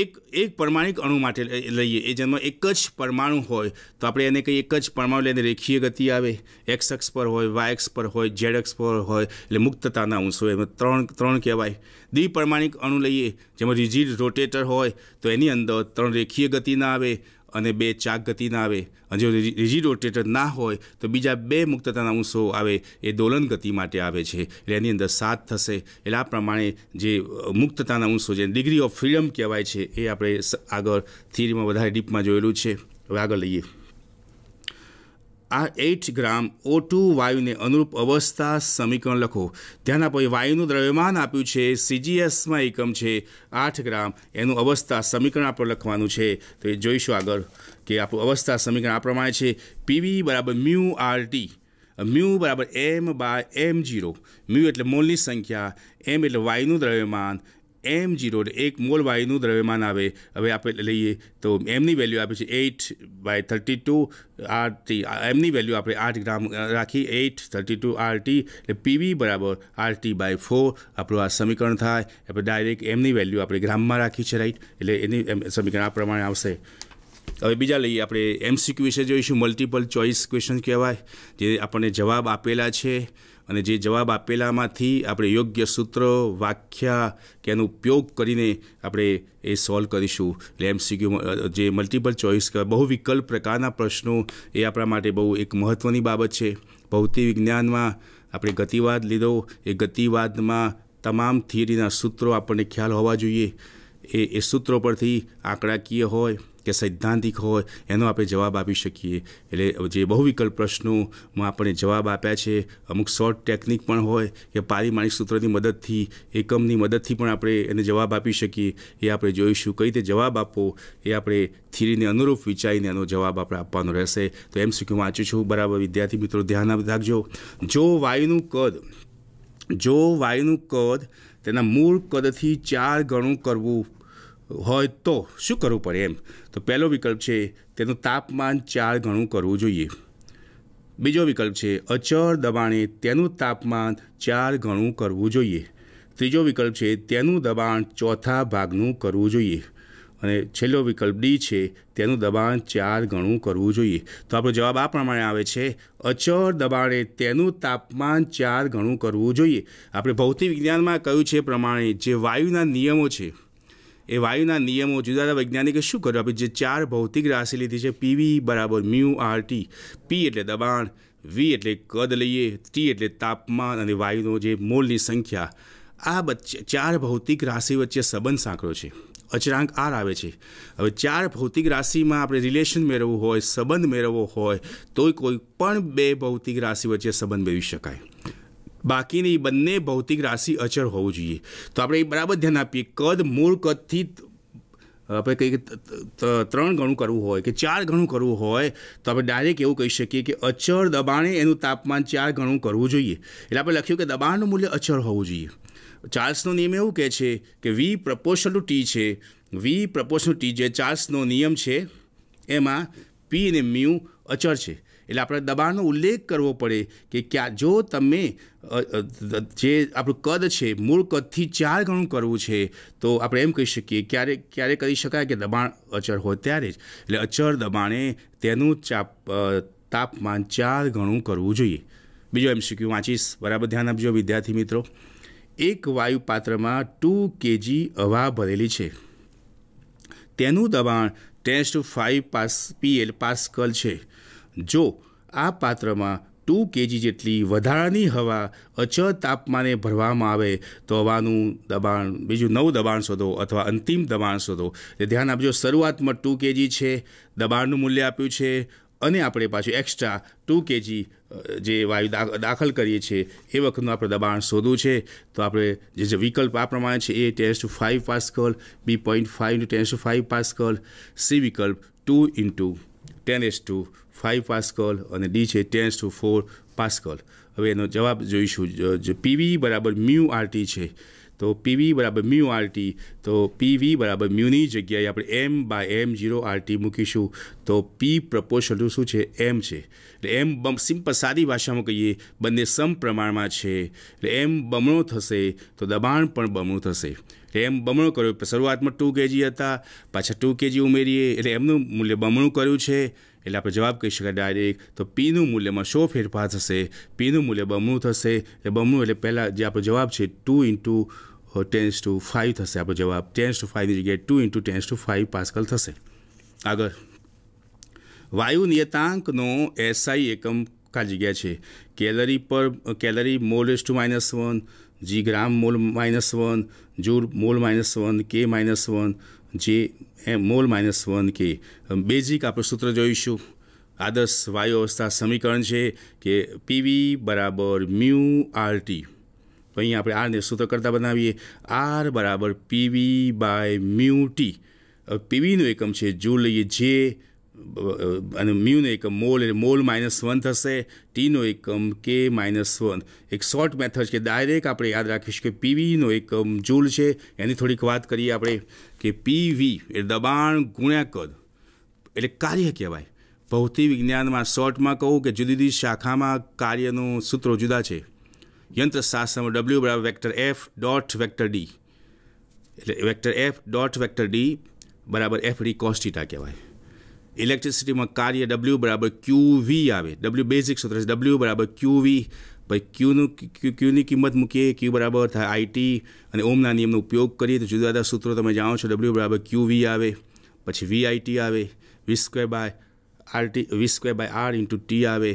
એક એક પરમાણિક અણુ માટે લઈએ એ જેમાં એક જ પરમાણુ હોય તો આપણે એને કંઈ એક જ પરમાણુ લઈને રેખીય ગતિ આવે એક્સ અક્ષ પર હોય વાય એક્સ પર હોય ઝેડ અક્ષ પર હોય એટલે મુક્તતાના અંશો એમાં ત્રણ ત્રણ કહેવાય દ્વિપરમાણિક અણુ લઈએ જેમાં રિજિડ રોટેટર હોય તો એની અંદર ત્રણ રેખીય ગતિ ના આવે અને બે ચાક ગતિ ના આવે અને જો રિજી રોટેટર ના હોય તો બીજા બે મુક્તતાના અંશો આવે એ દોલન ગતિ માટે આવે છે એટલે એની અંદર સાત થશે એટલે આ પ્રમાણે જે મુક્તતાના અંશો જે ડિગ્રી ઓફ ફ્રીડમ કહેવાય છે એ આપણે આગળ થિયરીમાં વધારે ડીપમાં જોયેલું છે હવે આગળ લઈએ આ એઇટ ગ્રામ ઓ ટુ વાયુને અનુરૂપ અવસ્થા સમીકરણ લખો ધ્યાન આપો એ વાયુનું દ્રવ્યમાન આપ્યું છે સીજીએસમાં એકમ છે આઠ ગ્રામ એનું અવસ્થા સમીકરણ આપણે લખવાનું છે તો એ જોઈશું આગળ કે આપણું અવસ્થા સમીકરણ આ પ્રમાણે છે પીવી બરાબર મ્યુ આર ટી મ્યુ બરાબર M by M zero mu એટલે મોલની સંખ્યા એમ એટલે વાયુનું દ્રવ્યમાન એમ જીરો એક મોલ વાયુનું દ્રવ્યમાન આવે હવે આપણે લઈએ તો એમની વેલ્યુ આપે છે eight by thirty two R T એમની વેલ્યુ આપણે આઠ ગ્રામ રાખી એઇટ થર્ટી ટુ આરટી એટલે પીવી બરાબર આરટી બાય ફોર આપણું આ સમીકરણ થાય આપણે ડાયરેક્ટ એમની વેલ્યુ આપણે ગ્રામમાં રાખી છે રાઈટ એટલે એની એમ સમીકરણ આ પ્રમાણે આવશે હવે બીજા લઈએ આપણે એમસીક્યુ વિશે જોઈશું મલ્ટિપલ ચોઇસ ક્વેશ્ચન કહેવાય જે આપણને જવાબ આપેલા છે અને જે જવાબ આપેલામાંથી આપણે યોગ્ય સૂત્ર વાખ્યા કે એનો ઉપયોગ કરીને આપણે એ સોલ્વ કરીશું એટલે એમસીક્યુ જે મલ્ટિપલ ચોઇસ બહુ વિકલ્પ પ્રકારના પ્રશ્નો એ આપણા માટે બહુ એક મહત્ત્વની બાબત છે ભૌતિક વિજ્ઞાનમાં આપણે ગતિવાદ લીધો એ ગતિવાદમાં તમામ થિયરીના સૂત્રો આપણને ખ્યાલ હોવા જોઈએ એ એ સૂત્રો પરથી આંકડાકીય હોય કે સૈદ્ધાંતિક હોય એનો આપણે જવાબ આપી શકીએ એટલે જે બહુ વિકલ્પ પ્રશ્નોમાં આપણે જવાબ આપ્યા છે અમુક શોર્ટ ટેકનિક પણ હોય કે પારિમાણિક સૂત્રની મદદથી એકમની મદદથી પણ આપણે એને જવાબ આપી શકીએ એ આપણે જોઈશું કઈ રીતે જવાબ આપવો એ આપણે થિરીને અનુરૂપ વિચારીને એનો જવાબ આપણે આપવાનો રહેશે તો એમ શું કે હું વાંચું છું બરાબર વિદ્યાર્થી મિત્રો ધ્યાન રાખજો જો વાયુનું કદ જો વાયુનું કદ તેના મૂળ કદથી ચાર ગણું કરવું હોય તો શું કરવું પડે એમ તો પહેલો વિકલ્પ છે તેનું તાપમાન ચાર ગણું કરવું જોઈએ બીજો વિકલ્પ છે અચળ દબાણે તેનું તાપમાન ચાર ગણું કરવું જોઈએ ત્રીજો વિકલ્પ છે તેનું દબાણ ચોથા ભાગનું કરવું જોઈએ અને છેલ્લો વિકલ્પ ડી છે તેનું દબાણ ચાર ગણું કરવું જોઈએ તો આપણો જવાબ આ પ્રમાણે આવે છે અચળ દબાણે તેનું તાપમાન ચાર ગણું કરવું જોઈએ આપણે ભૌતિક વિજ્ઞાનમાં કહ્યું છે પ્રમાણે જે વાયુના નિયમો છે એ વાયુના નિયમો જુદા જુદા વૈજ્ઞાનિકે શું કર્યું આપણે જે ચાર ભૌતિક રાશિ લીધી છે પીવી બરાબર મ્યુ આર ટી પી એટલે દબાણ વી એટલે કદ લઈએ ટી એટલે તાપમાન અને વાયુનો જે મોલની સંખ્યા આ વચ્ચે ચાર ભૌતિક રાશિ વચ્ચે સંબંધ સાંકળો છે અચરાંક આર આવે છે હવે ચાર ભૌતિક રાશિમાં આપણે રિલેશન મેળવવું હોય સંબંધ મેળવવો હોય તોય કોઈ પણ બે ભૌતિક રાશિ વચ્ચે સંબંધ મેળવી શકાય બાકીની બંને ભૌતિક રાશિ અચળ હોવું જોઈએ તો આપણે એ બરાબર ધ્યાન આપીએ કદ મૂળ કદથી આપણે કંઈક ત્રણ ગણું કરવું હોય કે ચાર ગણું કરવું હોય તો આપણે ડાયરેક્ટ એવું કહી શકીએ કે અચળ દબાણે એનું તાપમાન ચાર ગણું કરવું જોઈએ એટલે આપણે લખ્યું કે દબાણનું મૂલ્ય અચળ હોવું જોઈએ ચાર્સનો નિયમ એવું કહે છે કે વી પ્રપોર્શન ટુ ટી છે વી પ્રપોર્શન ટી જે ચાર્સનો નિયમ છે એમાં પી અને મ્યુ અચળ છે એટલે આપણે દબાણનો ઉલ્લેખ કરવો પડે કે ક્યાં જો તમે જે આપણું કદ છે મૂળ કદથી ચાર ગણું કરવું છે તો આપણે એમ કહી શકીએ ક્યારે ક્યારે કહી શકાય કે દબાણ અચળ હોય ત્યારે જ એટલે અચળ દબાણે તેનું ચાપ તાપમાન ચાર ગણું કરવું જોઈએ બીજો એમ શીખ્યું વાંચીશ બરાબર ધ્યાન આપજો વિદ્યાર્થી મિત્રો એક વાયુ પાત્રમાં ટુ કેજી હવા ભરેલી છે તેનું દબાણ ટેસ્ટ ફાઇવ પાસ પીએલ પાસ્કલ છે જો આ પાત્રમાં ટુ કેજી જેટલી વધારાની હવા અચળ તાપમાને ભરવામાં આવે તો હવાનું દબાણ બીજું નવું દબાણ શોધો અથવા અંતિમ દબાણ શોધો એ ધ્યાન આપજો શરૂઆતમાં ટુ કેજી છે દબાણનું મૂલ્ય આપ્યું છે અને આપણે પાછું એક્સ્ટ્રા ટુ કેજી જે વાયુ દાખલ કરીએ છીએ એ વખતનું આપણે દબાણ શોધવું છે તો આપણે જે જે વિકલ્પ આ પ્રમાણે છે A tens to five pascal B point five into tens to five pascal C વિકલ્પ two into ten S to five pascal અને ડી છે ટેન્સ ટુ ફોર પાસ્કલ હવે એનો જવાબ જોઈશું પીવી બરાબર મ્યુ આરટી છે તો પીવી બરાબર મ્યુ આરટી તો પીવી બરાબર મ્યુની જગ્યાએ આપણે M by M zero R T મૂકીશું તો પી પ્રપોર્શનલ ટુ શું છે એમ છે એટલે એમ બમ સિમ્પલ સાદી ભાષામાં કહીએ બંને સમ પ્રમાણમાં છે એટલે એમ બમણો થશે તો દબાણ પણ બમણું થશે એટલે એમ બમણો કર્યો શરૂઆતમાં ટુ કેજી હતા પાછા ટુ કેજી ઉમેરીએ એટલે એમનું મૂલ્ય બમણું કર્યું છે એટલે આપણે જવાબ કહી શકાય ડાયરેક્ટ તો પીનું મૂલ્યમાં શો ફેરફાર થશે પીનું મૂલ્ય બમણું થશે એટલે બમણું એટલે પહેલાં જે આપણો જવાબ છે two into tens to five થશે આપણો જવાબ ટેન્સ ટુ ફાઇવની જગ્યાએ two into tens to five pascal થશે આગળ વાયુ નિયતાંકનો એસઆઈ એકમ કા જગ્યા છે કેલરી પર calorie mole to minus one G gram mole minus one joule mole minus one કે minus one J mole minus one કે બેઝિક આપણે સૂત્ર જોઈશું આદર્શ વાયુ અવસ્થા સમીકરણ છે કે પીવી બરાબર મ્યુ આર ટી અહીં આપણે આરને સૂત્ર કરતા બનાવીએ આર બરાબર પીવી બાય મ્યુ ટી પીવીનું એકમ છે જો લઈએ જે અને મ્યુનો એકમ મોલ એટલે મોલ માઇનસ વન થશે ટીનો એકમ કે માઇનસ વન એક શોર્ટ મેથડ કે ડાયરેક્ટ આપણે યાદ રાખીશું કે પીવીનો એકમ જૂલ છે એની થોડીક વાત કરીએ આપણે કે પીવી એટલે દબાણ ગુણ્યા કદ એટલે કાર્ય કહેવાય ભૌતિક વિજ્ઞાનમાં શોર્ટમાં કહું કે જુદી જુદી શાખામાં કાર્યનું સૂત્રો જુદા છે યંત્રશાસ્ત્રમાં ડબલ્યુ બરાબર vector F dot vector D એટલે vector F dot vector D બરાબર એફ ડી કોસ્ટીટા કહેવાય ઇલેક્ટ્રિસિટીમાં કાર્ય ડબલ્યુ બરાબર ક્યુ વી આવે ડબલ્યુ બેઝિક સૂત્ર છે ડબલ્યુ બરાબર ક્યુ વી પછી ક્યુનું ક્યુની કિંમત મૂકીએ ક્યુ બરાબર થાય આઈટી અને ઓમના નિયમનો ઉપયોગ કરીએ તો જુદા જુદા સૂત્રો તમે જાણો છો ડબલ્યુ બરાબર ક્યુ વી આવે પછી વી આઈટી આવે V square by RT V square by R into T આવે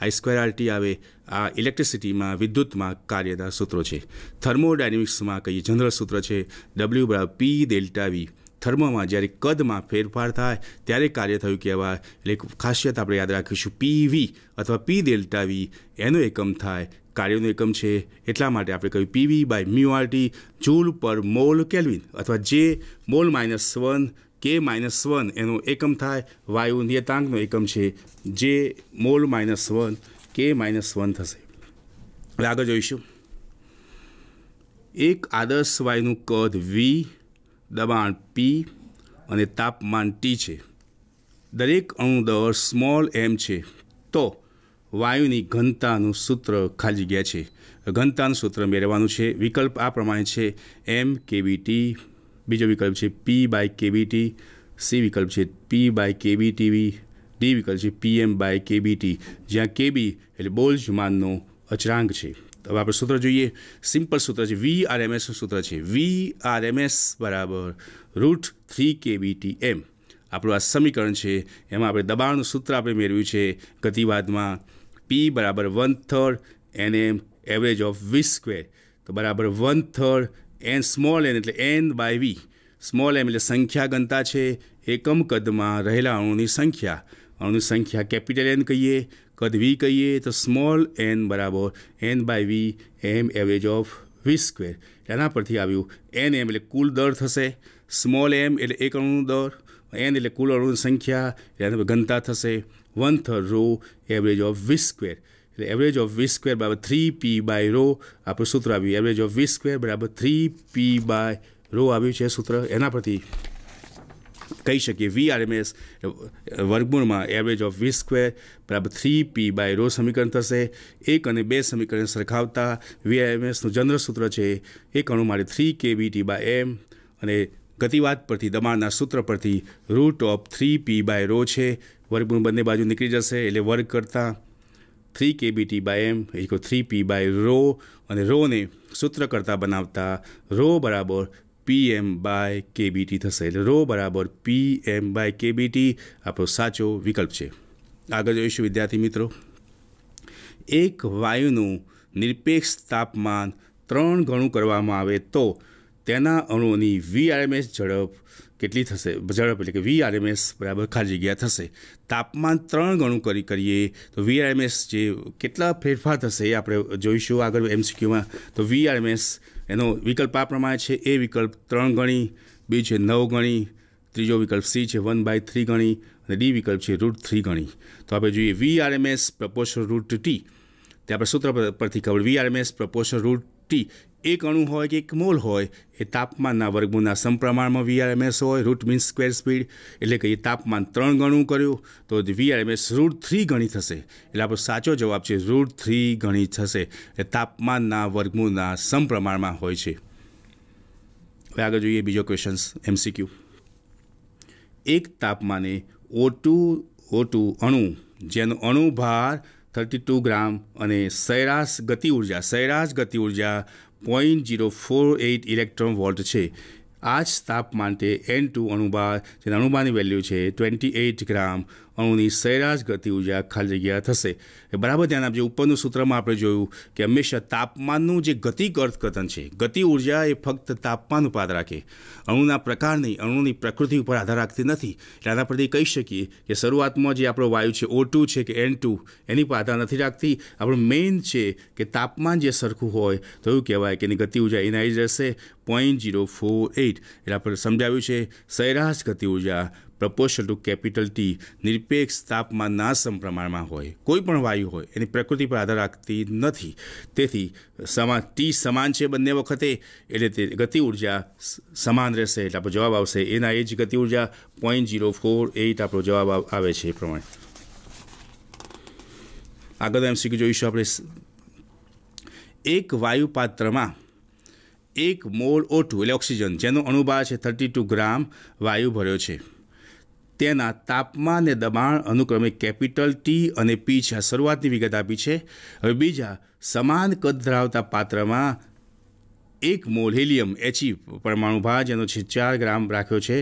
આઈ સ્ક્વેર આરટી આવે આ ઇલેક્ટ્રિસિટીમાં વિદ્યુતમાં કાર્યતા સૂત્રો છે થર્મોડાયનેમિક્સમાં કહીએ જનરલ સૂત્ર છે ડબલ્યુ બરાબર પી ડેલ્ટા વી ધર્મમાં જ્યારે કદમાં ફેરફાર થાય ત્યારે કાર્ય થયું કહેવાય એટલે એક ખાસિયત આપણે યાદ રાખીશું પી વી અથવા પી ડેલ્ટા વી એનો એકમ થાય કાર્યનો એકમ છે એટલા માટે આપણે કહ્યું વી બાય મ્યુઆરટી જૂલ પર મોલ કેલ્વિન અથવા જે મોલ માઇનસ વન કે માઇનસ વન એનો એકમ થાય વાયુ નિયતાંકનો એકમ છે જે મોલ માઇનસ વન કે માઇનસ વન થશે આગળ જોઈશું એક આદર્શ વાયુનું કદ વી દબાણ પી અને તાપમાન ટી છે દરેક અણુ દર સ્મોલ એમ છે તો વાયુની ઘનતાનું સૂત્ર ખાલી ગયા છે ઘનતાનું સૂત્ર મેળવવાનું છે વિકલ્પ આ પ્રમાણે છે એમ કેવીટી બીજો વિકલ્પ છે પી બાય કેવીટી સી વિકલ્પ છે પી બાય કેવીટીવી ડી વિકલ્પ છે પીએમ બાય કેબીટી જ્યાં કેબી એટલે બોલ્જમાનનો અચરાંક છે હવે આપણે સૂત્ર જોઈએ સિમ્પલ સૂત્ર છે વી આર એમએસનું સૂત્ર છે વી આર એમએસ બરાબર root three k BT M આપણું આ સમીકરણ છે એમાં આપણે દબાણનું સૂત્ર આપણે મેળવ્યું છે ગતિવાદમાં પી બરાબર one third N M average of V square તો બરાબર one third N small N એટલે N by V small M એટલે સંખ્યા ગણતા છે એકમ કદમાં રહેલા અણુની સંખ્યા અણુની સંખ્યા કેપિટલ એન કહીએ કદ વી કહીએ તો સ્મોલ એન બરાબર N by V M average of V square એના પરથી આવ્યું એન એમ એટલે કુલ દર થશે સ્મોલ એમ એટલે એક અણુનું દર એન એટલે કુલ અણુની સંખ્યા એના ઘનતા થશે one third rho average of V square એટલે એવરેજ ઓફ વી સ્ક્વેર બરાબર થ્રી પી બાય રો આપણું સૂત્ર આવ્યું એવરેજ ઓફ વી સ્ક્વેર બરાબર થ્રી પી બાય રો આવ્યું છે સૂત્ર એના પરથી કહી શકીએ વી આરએમએસ વર્ગમૂળમાં એવરેજ ઓફ વી સ્ક્વેર બરાબર થ્રી પી બાય રો સમીકરણ થશે એક અને બે સમીકરણ સરખાવતા વી આરએમએસનું જનરલ સૂત્ર છે એ કણું મારે થ્રી કે બી ટી બાય એમ અને ગતિવાદ પરથી દબાણના સૂત્ર પરથી root of three P by rho છે વર્ગમૂળ બંને બાજુ નીકળી જશે એટલે વર્ગ કરતાં three kB T by M equal three P by rho અને રોને સૂત્ર કરતા બનાવતા રો બરાબર પી એમ બાય કેબીટી થશે એટલે રો બરાબર પી એમ બાય કેબીટી આપણો સાચો વિકલ્પ છે આગળ જોઈશું વિદ્યાર્થી મિત્રો એક વાયુનું નિરપેક્ષ તાપમાન ત્રણ ગણું કરવામાં આવે તો તેના અણુઓની વીઆરએમએસ ઝડપ કેટલી થશે ઝડપ એટલે કે વીઆરએમએસ બરાબર ખાલી જગ્યા થશે તાપમાન ત્રણ ગણું કરી કરીએ તો વીઆરએમએસ જે કેટલા ફેરફાર થશે એ આપણે જોઈશું આગળ એમસીક્યુમાં તો વીઆરએમએસ એનો વિકલ્પ આ પ્રમાણે છે એ વિકલ્પ ત્રણ ગણી બી છે નવ ગણી ત્રીજો વિકલ્પ સી છે વન બાય થ્રી ગણી અને ડી વિકલ્પ છે રૂટ થ્રી ગણી તો આપણે જોઈએ V RMS proportional root T તે આપણે સૂત્ર પરથી ખબર V RMS proportional root T એક અણુ હોય કે એક મોલ હોય એ તાપમાનના વર્ગમૂળના સમપ્રમાણમાં વીઆરએમએસ હોય રૂટ મીન્સ સ્ક્વેર સ્પીડ એટલે કે એ તાપમાન ત્રણ ગણું કર્યું તો વીઆરએમએસ રૂટ થ્રી ગણી થશે એટલે આપણો સાચો જવાબ છે રૂટ થ્રી ગણી થશે એ તાપમાનના વર્ગમૂળના સમપ્રમાણમાં હોય છે હવે આગળ જોઈએ બીજો ક્વેશ્ચન્સ એમસીક્યુ એક તાપમાને ઓટુ ઓટુ અણુ જેનો અણુ ભાર થર્ટી ટુ ગ્રામ અને સૈરાશ ગતિ ઉર્જા સૈરાશ ગતિ ઉર્જા point zero four eight electron volt છે આ જ તાપ માટે એન ટુ અણુબા જેના અણુબાની વેલ્યુ છે ટ્વેન્ટી એઇટ ગ્રામ અણુની સરેરાશ ગતિ ઉર્જા ખાલી જગ્યા થશે એ બરાબર ધ્યાન આપજો ઉપરનું સૂત્રમાં આપણે જોયું કે હંમેશા તાપમાનનું જે ગતિક અર્થઘટન છે ગતિ ઉર્જા એ ફક્ત તાપમાન ઉપર આધાર રાખે અણુના પ્રકારની અણુની પ્રકૃતિ ઉપર આધાર રાખતી નથી એટલે આના પરથી કહી શકીએ કે શરૂઆતમાં જે આપણો વાયુ છે ઓ ટુ છે કે એન ટુ એની પર આધાર નથી રાખતી આપણું મેઇન છે કે તાપમાન જે સરખું હોય તો એવું કહેવાય કે એની ગતિ ઉર્જા એનાઈ જશે પોઈન્ટ જીરો ફોર એઇટ એટલે આપણે સમજાવ્યું છે સરેરાશ ગતિ ઉર્જા પ્રપોર્શલ ટુ કેપિટલ ટી નિરપેક્ષ તાપમાનના સમપ્રમાણમાં હોય કોઈ પણ વાયુ હોય એની પ્રકૃતિ પર આધાર રાખતી નથી તેથી સમાન ટી સમાન છે બંને વખતે એટલે તે ગતિ ઉર્જા સમાન રહેશે એટલે આપણો જવાબ આવશે એના એ જ ગતિ ઉર્જા પોઈન્ટ જીરો ફોર એઇટ આપણો જવાબ આવે છે એ પ્રમાણે આગળ એમ શીખી જોઈશું આપણે એક વાયુપાત્રમાં એક મોલ ઓટુ એટલે ઓક્સિજન જેનો અણુભાર છે થર્ટી ટુ ગ્રામ વાયુ ભર્યો છે તેના તાપમાન અને દબાણ અનુક્રમે કેપિટલ ટી અને પી છે શરૂઆતની વિગત આપી છે હવે બીજા સમાન કદ ધરાવતા પાત્રમાં એક મોલ હિલિયમ એચી e પરમાણુ ભાર જેનો છે ચાર ગ્રામ રાખ્યો છે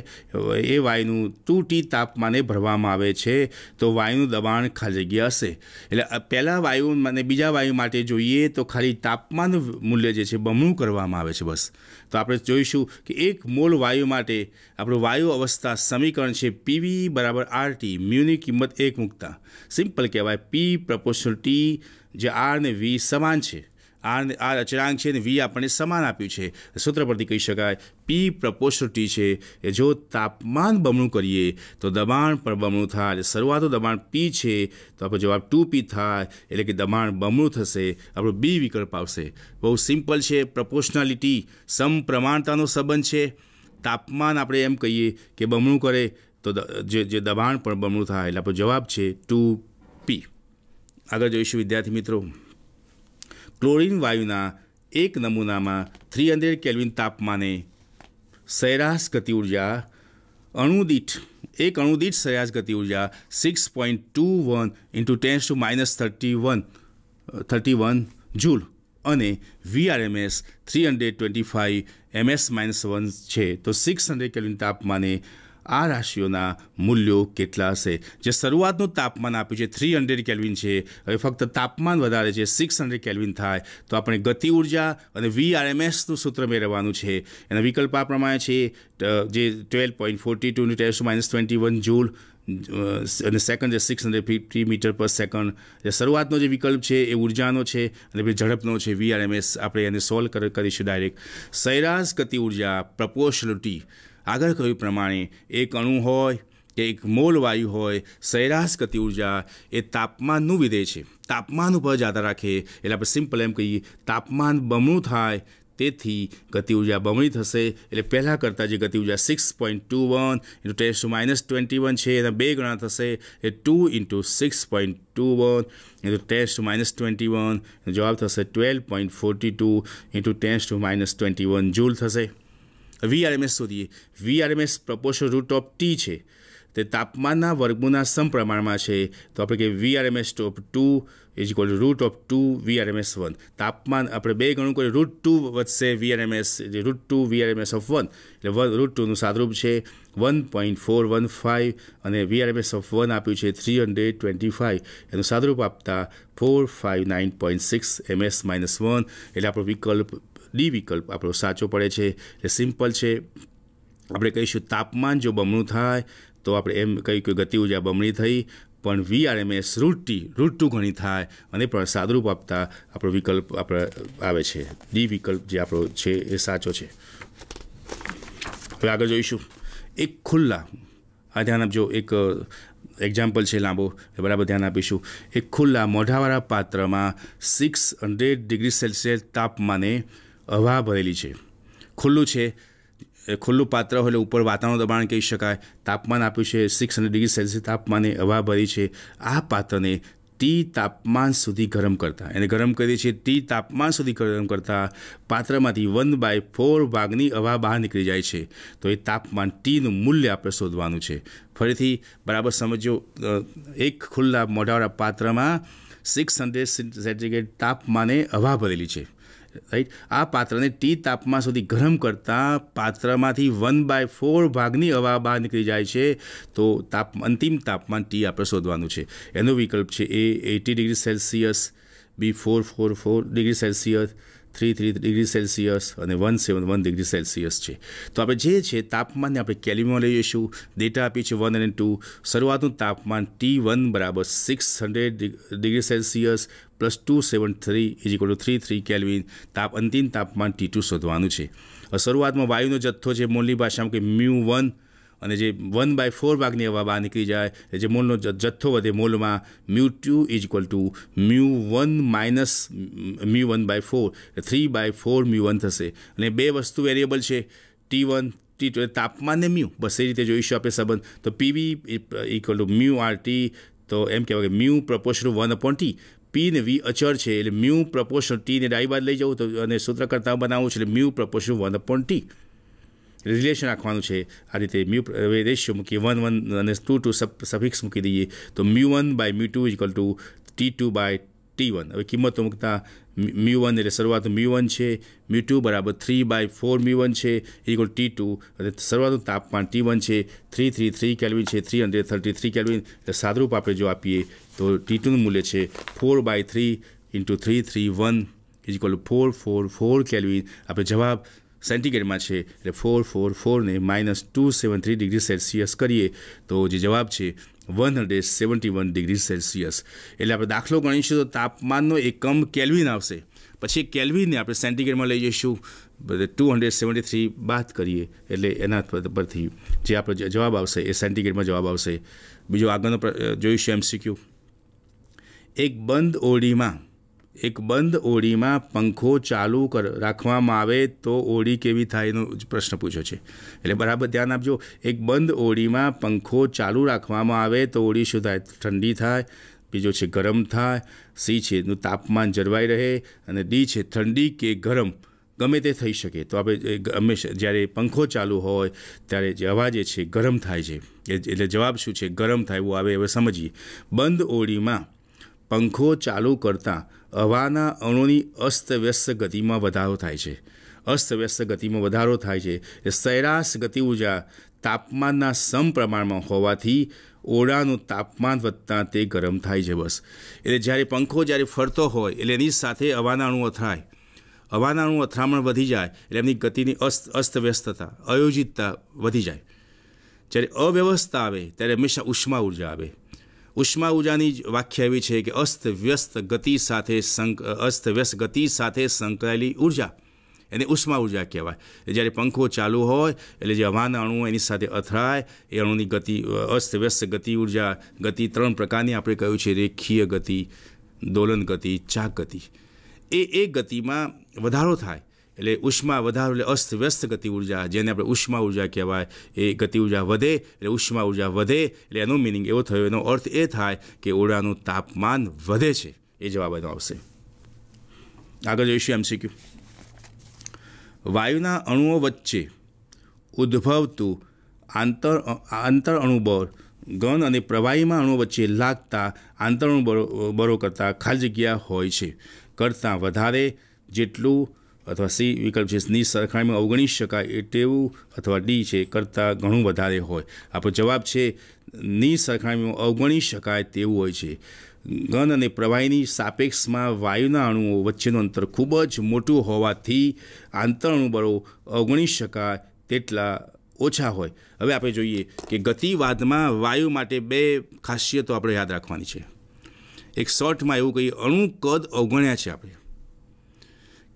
એ વાયુનું ટુ ટી તાપમાને ભરવામાં આવે છે તો વાયુનું દબાણ ખાલી જગ્યા હશે એટલે પહેલાં વાયુ અને બીજા વાયુ માટે જોઈએ તો ખાલી તાપમાન મૂલ્ય જે છે બમણું કરવામાં આવે છે બસ તો આપણે જોઈશું કે એક મોલ વાયુ માટે આપણું વાયુ અવસ્થા સમીકરણ છે પીવી બરાબર આરટી મ્યુની કિંમત એક મૂકતા સિમ્પલ કહેવાય પી પ્રપોશનલ ટી જે આર ને વી સમાન છે આ આ અચળાંક છે ને વી આપણને સમાન આપ્યું છે સૂત્ર પરથી કહી શકાય પી પ્રપોશલ ટી છે કે જો તાપમાન બમણું કરીએ તો દબાણ પણ બમણું થાય એટલે શરૂઆતનું દબાણ પી છે તો આપણો જવાબ ટુ પી થાય એટલે કે દબાણ બમણું થશે આપણો બી વિકલ્પ આવશે બહુ સિમ્પલ છે પ્રપોશનાલિટી સમપ્રમાણતાનો સંબંધ છે તાપમાન આપણે એમ કહીએ કે બમણું કરે તો જે જે દબાણ પણ બમણું થાય એટલે આપણો જવાબ છે ટુ પી આગળ જોઈશું વિદ્યાર્થી મિત્રો ક્લોરિન વાયુના એક નમૂનામાં થ્રી હંડ્રેડ કેલ્વિન તાપમાને સરેરાશ ગતિ ઉર્જા અણુદીઠ એક અણુદીઠ સરેરાશ ગતિ ઉર્જા six point two one into tens two minus thirty one thirty one joule અને VRMS three hundred twenty five MS minus one છે તો સિક્સ હંડ્રેડ કેલ્વિન તાપમાને આ રાશિઓના મૂલ્યો કેટલા હશે જે શરૂઆતનું તાપમાન આપ્યું છે થ્રી હંડ્રેડ કેલ્વિન છે હવે ફક્ત તાપમાન વધારે છે સિક્સ હંડ્રેડ કેલ્વિન થાય તો આપણે ગતિ ઉર્જા અને વી આર વીઆરએમએસનું સૂત્ર મેળવવાનું છે એના વિકલ્પ આ પ્રમાણે છે જે twelve point forty two tens minus twenty one joule અને સેકન્ડ જે સિક્સ હંડ્રેડ ફિફ્ટી મીટર પર સેકન્ડ જે શરૂઆતનો જે વિકલ્પ છે એ ઉર્જાનો છે અને પછી ઝડપનો છે વી આર વીઆરએમએસ આપણે એને સોલ્વ કરીશું ડાયરેક્ટ સૈરાશ ગતિ ઉર્જા પ્રપોશલિટી આગળ કહ્યું પ્રમાણે એક અણુ હોય કે એક મોલ વાયુ હોય સૈરાશ ગતિ ઉર્જા એ તાપમાનનું વિધે છે તાપમાન ઉપર જ આધાર રાખે એટલે આપણે સિમ્પલ એમ કહીએ તાપમાન બમણું થાય તેથી ગતિ ઉર્જા બમણી થશે એટલે પહેલાં કરતાં જે ગતિ ઉર્જા six point two one into test two minus twenty one છે એના બે ગણા થશે એ two into six point two one into ten two minus twenty one જવાબ થશે twelve point forty two into test two minus twenty one joule થશે VRMS શોધીએ VRMS proportion root of T છે તે તાપમાનના વર્ગમૂળના સમપ્રમાણમાં છે તો આપણે કે VRMS top two is equal to root of two VRMS one તાપમાન આપણે બે ગણું કરીએ રૂટ ટુ વધશે VRMS root two VRMS of one એટલે રૂટ ટુનું સાદરૂપ છે one point four one five અને વીઆરએમએસ ઓફ વન આપ્યું છે થ્રી હંડ્રેડ ટ્વેન્ટી ફાઇવ એનું સાદરૂપ આપતા four five nine point six MS minus one એટલે આપણો વિકલ્પ ડી વિકલ્પ આપણો સાચો પડે છે એ સિમ્પલ છે આપણે કહીશું તાપમાન જો બમણું થાય તો આપણે એમ કઈ કઈ ગતિ ઉર્જા બમણી થઈ પણ V R M S root T root two ઘણી થાય અને પણ સાદરૂપ આપતા આપણો વિકલ્પ આપણે આવે છે ડી વિકલ્પ જે આપણો છે એ સાચો છે હવે આગળ જોઈશું એક ખુલ્લા આ ધ્યાન આપજો એક એક્ઝામ્પલ છે લાંબો એ બરાબર ધ્યાન આપીશું એક ખુલ્લા મોઢાવાળા પાત્રમાં સિક્સ હંડ્રેડ ડિગ્રી સેલ્સિયસ તાપમાને હવા ભરેલી છે ખુલ્લું છે ખુલ્લું પાત્ર હોય એટલે ઉપર વાતાવરણ દબાણ કહી શકાય તાપમાન આપ્યું છે સિક્સ હંડ્રેડ ડિગ્રી સેલ્સિયસ તાપમાને હવા ભરી છે આ પાત્રને ટી તાપમાન સુધી ગરમ કરતા એને ગરમ કરીએ છીએ ટી તાપમાન સુધી ગરમ કરતા પાત્રમાંથી વન બાય ફોર ભાગની હવા બહાર નીકળી જાય છે તો એ તાપમાન ટીનું મૂલ્ય આપણે શોધવાનું છે ફરીથી બરાબર સમજો એક ખુલ્લા મોઢાવાળા પાત્રમાં સિક્સ હંડ્રેડ સેન્ટીગ્રેડ તાપમાને હવા ભરેલી છે રાઈટ આ પાત્રને ટી તાપમાન સુધી ગરમ કરતાં પાત્રમાંથી વન બાય ફોર ભાગની હવા બહાર નીકળી જાય છે તો તાપ અંતિમ તાપમાન ટી આપણે શોધવાનું છે એનો વિકલ્પ છે A eighty degree Celsius B four four four degree Celsius three three degree Celsius અને one seven one degree Celsius છે તો આપણે જે છે તાપમાનને આપણે કેલ્વિનમાં લઈ જઈશું ડેટા આપી છે વન અને ટુ શરૂઆતનું તાપમાન ટી વન બરાબર six hundred degree Celsius plus two seven three is equal to three three kelvin તાપ અંતિમ તાપમાન ટી ટુ શોધવાનું છે શરૂઆતમાં વાયુનો જથ્થો છે મોલની ભાષામાં કે મ્યુ વન અને જે વન બાય ફોર ભાગની હવા બહાર નીકળી જાય જે મોલનો જથ્થો વધે મોલમાં mu two is equal to mu one minus mu one by four three by four mu one થશે અને બે વસ્તુ વેરિયેબલ છે ટી વન ટી ટુ તાપમાનને મ્યુ બસ એ રીતે જોઈશું આપણે સંબંધ તો PV equal to mu R T તો એમ કહેવાય કે mu proportion one upon T P ને વી અચળ છે એટલે મ્યુ પ્રપોશન ટીને ડાઈ બાદ લઈ જવું તો અને સૂત્ર કરતા બનાવવું છે એટલે mu proportion one upon T relation રાખવાનું છે આ રીતે મ્યુ રેશિયો મૂકીએ વન વન અને ટુ ટુ સફ સફિક્સ મૂકી દઈએ તો mu one by mu two is two T two by T one હવે કિંમતો મૂકતા મ્યુ વન એટલે શરૂઆત મ્યુ વન છે મ્યુ ટુ બરાબર three by four mu one છે ઇક્વલ ટી ટુ અને શરૂઆતનું તાપમાન ટી વન છે થ્રી થ્રી થ્રી કેલ્વિન છે three hundred thirty three kelvin એટલે સાદરૂપ આપણે જો આપીએ તો ટી ટુનું મૂલ્ય છે four by three into three three one is four four four kelvin આપણે જવાબ સેન્ટીગ્રેડમાં છે એટલે ફોર ફોર ફોરને minus two seven three degree Celsius કરીએ તો જે જવાબ છે one hundred seventy one degree Celsius એટલે આપણે દાખલો ગણીશું તો તાપમાનનો એકમ કેલ્વિન આવશે પછી કેલ્વિનને આપણે સેન્ટીગ્રેડમાં લઈ જઈશું ટુ હંડ્રેડ સેવન્ટી થ્રી બાદ કરીએ એટલે એના પરથી જે આપણો જવાબ આવશે એ સેન્ટીગ્રેડમાં જવાબ આવશે બીજો આગળનો જોઈશું એમ શીખ્યું એક બંધ ઓરડીમાં એક બંધ ઓળીમાં પંખો ચાલુ કર રાખવામાં આવે તો ઓળી કેવી થાય એનો પ્રશ્ન પૂછ્યો છે એટલે બરાબર ધ્યાન આપજો એક બંધ ઓળીમાં પંખો ચાલુ રાખવામાં આવે તો ઓળી શું થાય ઠંડી થાય બીજો છે ગરમ થાય સી છે એનું તાપમાન જળવાઈ રહે અને ડી છે ઠંડી કે ગરમ ગમે તે થઈ શકે તો આપણે હંમેશા જ્યારે પંખો ચાલુ હોય ત્યારે જે અવાજ છે ગરમ થાય છે એટલે જવાબ શું છે ગરમ થાય એવું આવે હવે સમજીએ બંધ ઓળીમાં પંખો ચાલુ કરતાં હવાના અણુની અસ્તવ્યસ્ત ગતિમાં વધારો થાય છે અસ્તવ્યસ્ત ગતિમાં વધારો થાય છે એ સરેરાશ ગતિ ઉર્જા તાપમાનના સમપ્રમાણમાં હોવાથી ઓરડાનું તાપમાન વધતાં તે ગરમ થાય છે બસ એટલે જ્યારે પંખો જ્યારે ફરતો હોય એટલે એની સાથે હવાના અણુઓ થાય હવાના અણુ અથડામણ વધી જાય એટલે એમની ગતિની અસ્ત અસ્તવ્યસ્તતા અયોજિતતા વધી જાય જ્યારે અવ્યવસ્થા આવે ત્યારે હંમેશા ઉષ્મા ઉર્જા આવે ઉષ્મા ઉજાની વાખ્યા એવી છે કે અસ્ત વ્યસ્ત ગતિ સાથે અસ્ત વ્યસ્ત ગતિ સાથે સંકળાયેલી ઉર્જા એને ઉષ્મા ઉર્જા કહેવાય જ્યારે પંખો ચાલુ હોય એટલે જે હવાના અણુ એની સાથે અથડાય એ અણુની ગતિ અસ્તવ્યસ્ત ગતિ ઉર્જા ગતિ ત્રણ પ્રકારની આપણે કહ્યું છે રેખીય ગતિ દોલન ગતિ ચાક ગતિ એ એ ગતિમાં વધારો થાય એટલે ઉષ્મા વધારો એટલે અસ્તવ્યસ્ત ગતિ ઉર્જા જેને આપણે ઉષ્મા ઉર્જા કહેવાય એ ગતિ ઉર્જા વધે એટલે ઉષ્મા ઉર્જા વધે એટલે એનો મિનિંગ એવો થયો એનો અર્થ એ થાય કે ઓરડાનું તાપમાન વધે છે એ જવાબ એનો આવશે આગળ જોઈશું શીખ્યું વાયુના અણુઓ વચ્ચે ઉદ્ભવતું આંતર આંતર અણુબળ ગન અને પ્રવાહીમાં અણુઓ વચ્ચે લાગતા આંતરણુ બરો કરતાં ખાલી જગ્યા હોય છે કરતાં વધારે જેટલું અથવા સી વિકલ્પ છે ની સરખામણીમાં અવગણી શકાય એ તેવું અથવા ડી છે કરતાં ઘણું વધારે હોય આપણો જવાબ છે ની સરખામણીમાં અવગણી શકાય તેવું હોય છે ગન અને પ્રવાહીની સાપેક્ષમાં વાયુના અણુઓ વચ્ચેનું અંતર ખૂબ જ મોટું હોવાથી આંતર અણુબળો અવગણી શકાય તેટલા ઓછા હોય હવે આપણે જોઈએ કે ગતિવાદમાં વાયુ માટે બે ખાસિયતો આપણે યાદ રાખવાની છે એક શોર્ટમાં એવું કહીએ અણુ કદ અવગણ્યા છે આપણે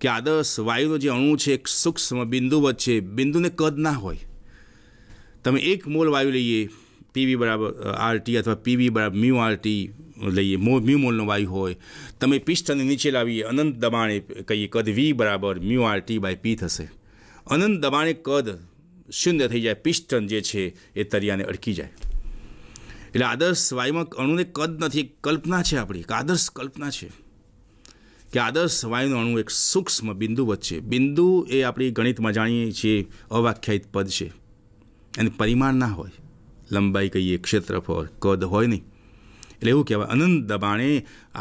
કે આદર્શ વાયુનો જે અણુ છે એક સૂક્ષ્મ બિંદુ વચ્ચે બિંદુને કદ ના હોય તમે એક મોલ વાયુ લઈએ પીવી બરાબર આરટી અથવા પીવી બરાબર મ્યુ આરટી લઈએ મો મ્યુ મોલનો વાયુ હોય તમે પિસ્ટનને નીચે લાવીએ અનંત દબાણે કહીએ કદ વી બરાબર મ્યુ આરટી બાય પી થશે અનંત દબાણે કદ શૂન્ય થઈ જાય પિસ્ટન જે છે એ તરિયાને અડકી જાય એટલે આદર્શ વાયુમાં અણુને કદ નથી કલ્પના છે આપણી એક આદર્શ કલ્પના છે કે આદર્શ વાયુનું અણુ એક સૂક્ષ્મ બિંદુ વચ્ચે બિંદુ એ આપણી ગણિતમાં જાણીએ છીએ અવ્યાખ્યાયિત પદ છે એને પરિમાણ ના હોય લંબાઈ કહીએ ક્ષેત્રફળ કદ હોય નહીં એટલે એવું કહેવાય અનંત દબાણે